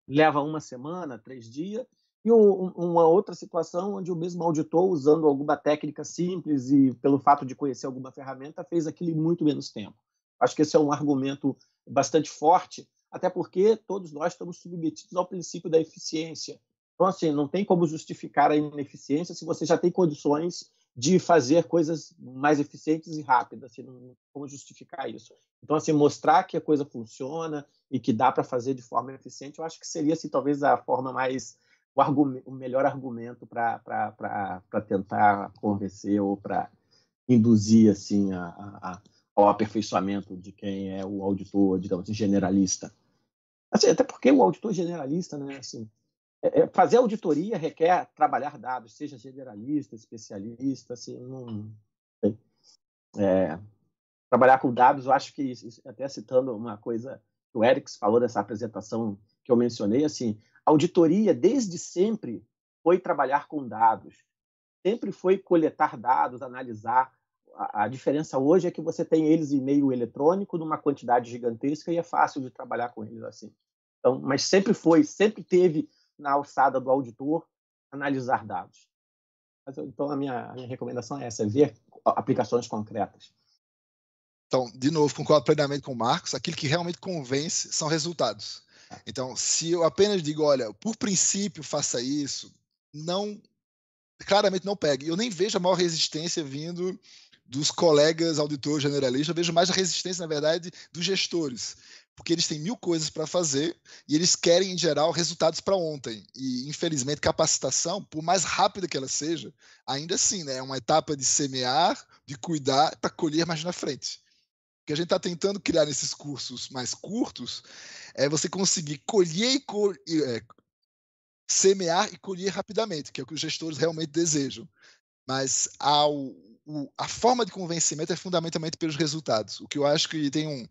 leva uma semana, três dias, e uma outra situação onde o mesmo auditor usando alguma técnica simples e pelo fato de conhecer alguma ferramenta fez aquilo em muito menos tempo. Acho que esse é um argumento bastante forte, até porque todos nós estamos submetidos ao princípio da eficiência. Então, assim, não tem como justificar a ineficiência se você já tem condições de fazer coisas mais eficientes e rápidas, assim, não, como justificar isso. Então, assim, mostrar que a coisa funciona e que dá para fazer de forma eficiente, eu acho que seria, assim, talvez a forma mais, o, argumento, o melhor argumento para tentar convencer ou para induzir, assim, a, a, ao aperfeiçoamento de quem é o auditor, digamos assim, generalista. Assim, até porque o auditor generalista, né, assim, é, é, fazer auditoria requer trabalhar dados, seja generalista, especialista, assim, não. É, trabalhar com dados, eu acho que, até citando uma coisa que o Erics falou nessa apresentação que eu mencionei, assim, auditoria desde sempre foi trabalhar com dados, sempre foi coletar dados, analisar. A, a diferença hoje é que você tem eles em meio eletrônico, numa quantidade gigantesca, e é fácil de trabalhar com eles assim. Então, mas sempre foi, sempre teve na alçada do auditor analisar dados. Mas, então, a minha, a minha recomendação é essa, é ver aplicações concretas. Então, de novo, concordo plenamente com o Marcos, aquilo que realmente convence são resultados. É. Então, se eu apenas digo, olha, por princípio faça isso, não claramente não pega. Eu nem vejo a maior resistência vindo dos colegas auditores generalistas, eu vejo mais a resistência, na verdade, dos gestores porque eles têm mil coisas para fazer e eles querem, em geral, resultados para ontem. E, infelizmente, capacitação, por mais rápida que ela seja, ainda assim, né, é uma etapa de semear, de cuidar, para colher mais na frente. O que a gente está tentando criar nesses cursos mais curtos é você conseguir colher e é, semear e colher rapidamente, que é o que os gestores realmente desejam. Mas ao, o, a forma de convencimento é fundamentalmente pelos resultados. O que eu acho que tem um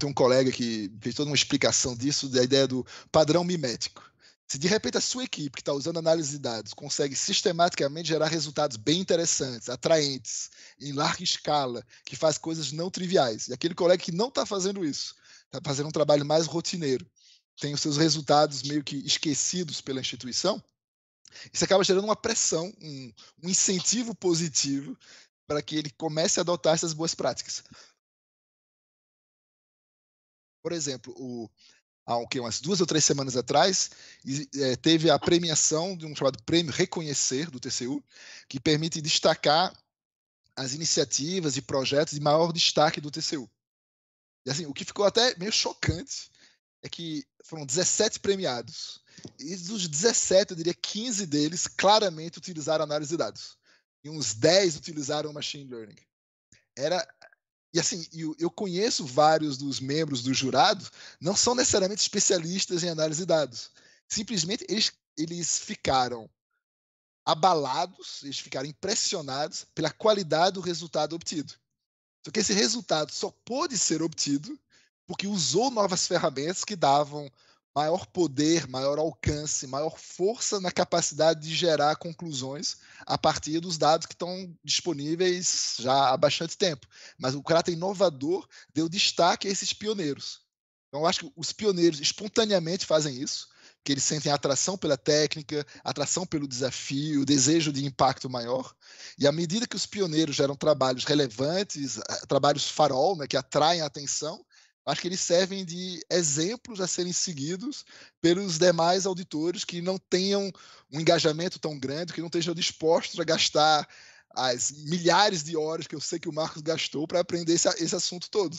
tem um colega que fez toda uma explicação disso, da ideia do padrão mimético. Se de repente a sua equipe, que está usando análise de dados, consegue sistematicamente gerar resultados bem interessantes, atraentes, em larga escala, que faz coisas não triviais, e aquele colega que não está fazendo isso, está fazendo um trabalho mais rotineiro, tem os seus resultados meio que esquecidos pela instituição, isso acaba gerando uma pressão, um, um incentivo positivo para que ele comece a adotar essas boas práticas. Por exemplo, o, há umas duas ou três semanas atrás, é, teve a premiação de um chamado Prêmio Reconhecer do TCU, que permite destacar as iniciativas e projetos de maior destaque do TCU. E assim, o que ficou até meio chocante é que foram 17 premiados. E dos 17, eu diria 15 deles claramente utilizaram análise de dados. E uns 10 utilizaram machine learning. Era e assim, eu, eu conheço vários dos membros do jurado, não são necessariamente especialistas em análise de dados. Simplesmente eles, eles ficaram abalados, eles ficaram impressionados pela qualidade do resultado obtido. Só que esse resultado só pôde ser obtido porque usou novas ferramentas que davam maior poder, maior alcance, maior força na capacidade de gerar conclusões a partir dos dados que estão disponíveis já há bastante tempo. Mas o caráter inovador deu destaque a esses pioneiros. Então, eu acho que os pioneiros espontaneamente fazem isso, que eles sentem atração pela técnica, atração pelo desafio, desejo de impacto maior. E à medida que os pioneiros geram trabalhos relevantes, eh, trabalhos farol, né, que atraem a atenção, Acho que eles servem de exemplos a serem seguidos pelos demais auditores que não tenham um engajamento tão grande, que não estejam dispostos a gastar as milhares de horas que eu sei que o Marcos gastou para aprender esse, esse assunto todo.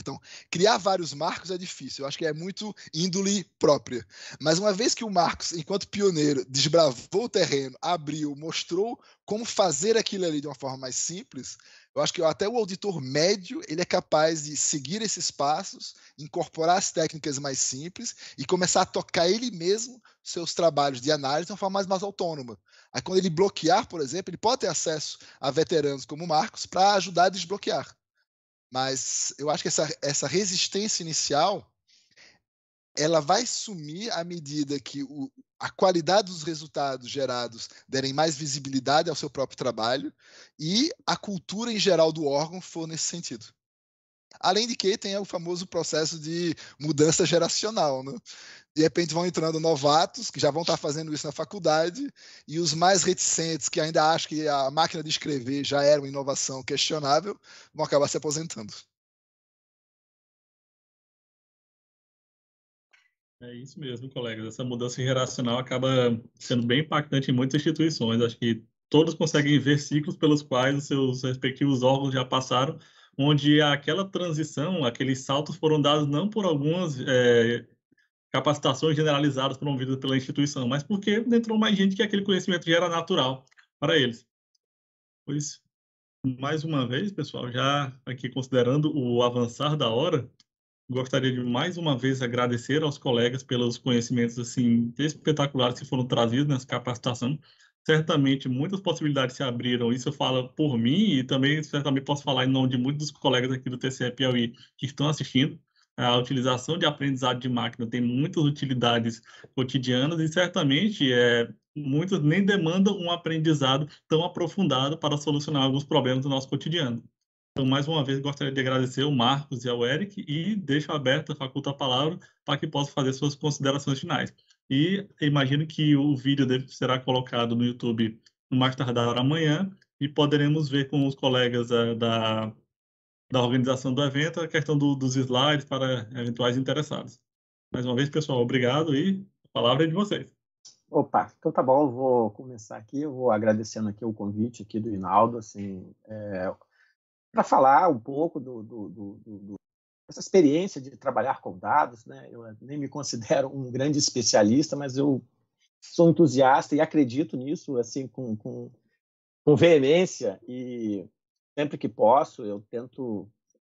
Então, criar vários marcos é difícil, eu acho que é muito índole própria. Mas uma vez que o Marcos, enquanto pioneiro, desbravou o terreno, abriu, mostrou como fazer aquilo ali de uma forma mais simples, eu acho que até o auditor médio ele é capaz de seguir esses passos, incorporar as técnicas mais simples e começar a tocar ele mesmo seus trabalhos de análise de uma forma mais, mais autônoma. Aí quando ele bloquear, por exemplo, ele pode ter acesso a veteranos como o Marcos para ajudar a desbloquear. Mas eu acho que essa, essa resistência inicial ela vai sumir à medida que o, a qualidade dos resultados gerados derem mais visibilidade ao seu próprio trabalho e a cultura em geral do órgão for nesse sentido. Além de que tem o famoso processo de mudança geracional, né? De repente vão entrando novatos que já vão estar fazendo isso na faculdade e os mais reticentes que ainda acham que a máquina de escrever já era uma inovação questionável vão acabar se aposentando. É isso mesmo, colegas. Essa mudança geracional acaba sendo bem impactante em muitas instituições. Acho que todos conseguem ver ciclos pelos quais os seus respectivos órgãos já passaram, onde aquela transição, aqueles saltos foram dados não por algumas é, capacitações generalizadas promovidas pela instituição, mas porque entrou mais gente que aquele conhecimento já era natural para eles. Pois, mais uma vez, pessoal, já aqui considerando o avançar da hora, gostaria de mais uma vez agradecer aos colegas pelos conhecimentos assim espetaculares que foram trazidos nessa capacitação. Certamente muitas possibilidades se abriram, isso eu falo por mim e também certamente posso falar em nome de muitos dos colegas aqui do TCE Piauí que estão assistindo. A utilização de aprendizado de máquina tem muitas utilidades cotidianas e certamente é, muitos nem demandam um aprendizado tão aprofundado para solucionar alguns problemas do nosso cotidiano. Então, mais uma vez, gostaria de agradecer ao Marcos e ao Eric e deixo aberta a faculta a palavra para que possa fazer suas considerações finais. E imagino que o vídeo dele será colocado no YouTube no mais tardar amanhã e poderemos ver com os colegas da, eh, da, da organização do evento a questão do, dos slides para eventuais interessados. Mais uma vez, pessoal, obrigado e a palavra é de vocês. Opa, então tá bom, eu vou começar aqui, eu vou agradecendo aqui o convite aqui do Inaldo, assim, é, para falar um pouco do, do, do, do, essa experiência de trabalhar com dados. Né? Eu eh, nem me considero um grande especialista, mas eu sou entusiasta e acredito nisso assim com, com, com veemência e sempre que posso eu tento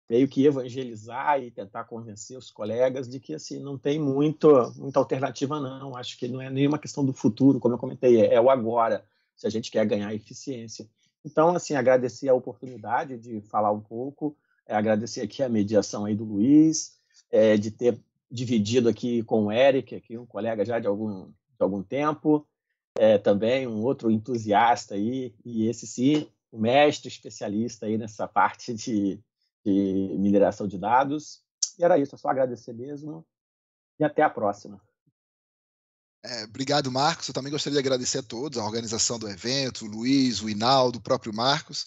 meio que evangelizar e tentar convencer os colegas de que assim não tem muito muita alternativa não acho que não é nenhuma questão do futuro como eu comentei é, é o agora se a gente quer ganhar eficiência então, assim, agradecer a oportunidade de falar um pouco, é, agradecer aqui a mediação aí do Luiz, é, de ter dividido aqui com o Eric, aqui um colega já de algum, de algum tempo, é, também um outro entusiasta aí, e esse sim, o mestre especialista aí nessa parte de, de mineração de dados. E era isso, é só agradecer mesmo e até a próxima. É, obrigado, Marcos. Eu também gostaria de agradecer a todos, a organização do evento, o Luiz, o Inaldo, o próprio Marcos.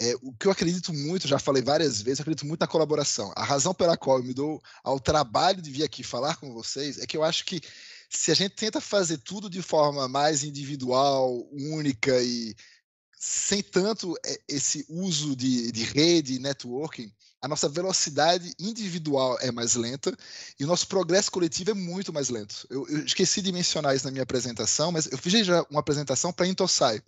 É, o que eu acredito muito, já falei várias vezes, eu acredito muito na colaboração. A razão pela qual eu me dou ao trabalho de vir aqui falar com vocês é que eu acho que se a gente tenta fazer tudo de forma mais individual, única e sem tanto é, esse uso de, de rede, networking, a nossa velocidade individual é mais lenta e o nosso progresso coletivo é muito mais lento. Eu, eu esqueci de mencionar isso na minha apresentação, mas eu fiz já uma apresentação para a Intosai.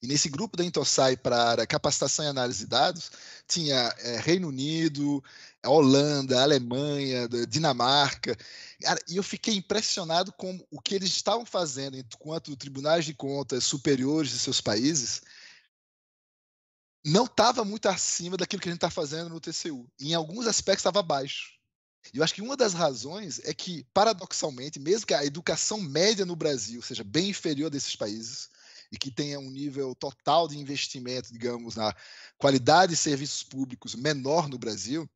E nesse grupo da Intosai para capacitação e análise de dados, tinha é, Reino Unido, Holanda, Alemanha, Dinamarca. Cara, e eu fiquei impressionado com o que eles estavam fazendo enquanto tribunais de contas superiores de seus países não estava muito acima daquilo que a gente está fazendo no TCU. Em alguns aspectos estava baixo. E eu acho que uma das razões é que, paradoxalmente, mesmo que a educação média no Brasil seja bem inferior desses países e que tenha um nível total de investimento, digamos, na qualidade de serviços públicos menor no Brasil,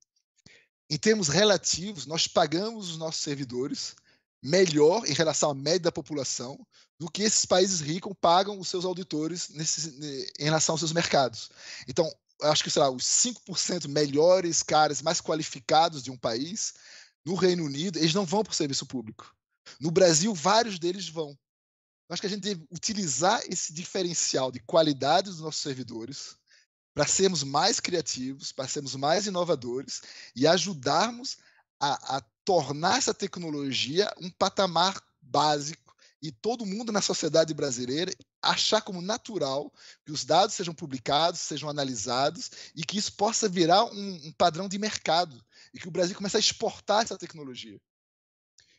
em termos relativos, nós pagamos os nossos servidores melhor em relação à média da população do que esses países ricos pagam os seus auditores nesse, em relação aos seus mercados. Então, acho que, sei lá, os 5% melhores caras mais qualificados de um país, no Reino Unido, eles não vão para o serviço público. No Brasil, vários deles vão. Acho que a gente deve utilizar esse diferencial de qualidade dos nossos servidores para sermos mais criativos, para sermos mais inovadores e ajudarmos a, a tornar essa tecnologia um patamar básico e todo mundo na sociedade brasileira achar como natural que os dados sejam publicados, sejam analisados e que isso possa virar um, um padrão de mercado e que o Brasil comece a exportar essa tecnologia.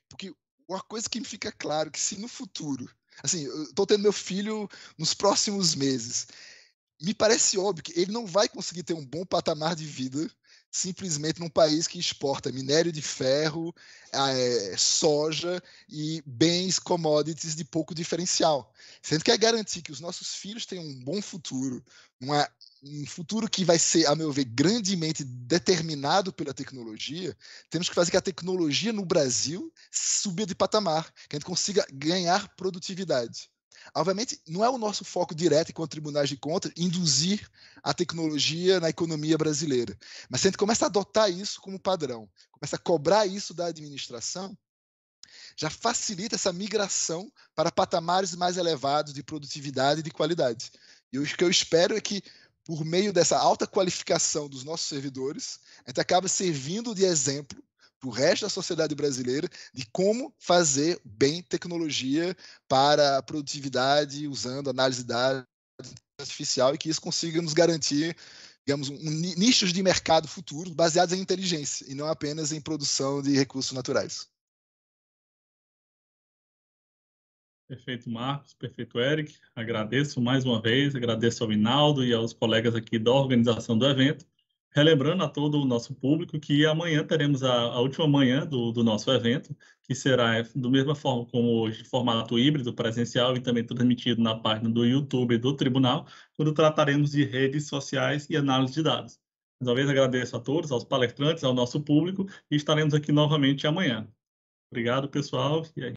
Porque uma coisa que me fica claro que se no futuro, assim, eu estou tendo meu filho nos próximos meses, me parece óbvio que ele não vai conseguir ter um bom patamar de vida simplesmente num país que exporta minério de ferro, é, soja e bens commodities de pouco diferencial. Se a gente quer é garantir que os nossos filhos tenham um bom futuro, uma, um futuro que vai ser, a meu ver, grandemente determinado pela tecnologia, temos que fazer que a tecnologia no Brasil suba de patamar, que a gente consiga ganhar produtividade. Obviamente, não é o nosso foco direto enquanto tribunais de contas induzir a tecnologia na economia brasileira. Mas se a gente começa a adotar isso como padrão, começa a cobrar isso da administração, já facilita essa migração para patamares mais elevados de produtividade e de qualidade. E o que eu espero é que, por meio dessa alta qualificação dos nossos servidores, a gente acaba servindo de exemplo para o resto da sociedade brasileira de como fazer bem tecnologia para a produtividade usando análise de dados artificial e que isso consiga nos garantir digamos, um, nichos de mercado futuro baseados em inteligência e não apenas em produção de recursos naturais. Perfeito, Marcos. Perfeito, Eric. Agradeço mais uma vez, agradeço ao Inaldo e aos colegas aqui da organização do evento. Relembrando a todo o nosso público que amanhã teremos a, a última manhã do, do, nosso evento, que será é, do mesma forma como hoje, formato híbrido, presencial e também transmitido na página do YouTube do Tribunal, quando trataremos de redes sociais e análise de dados. Mais uma vez agradeço a todos, aos palestrantes, ao nosso público e estaremos aqui novamente amanhã. Obrigado, pessoal. É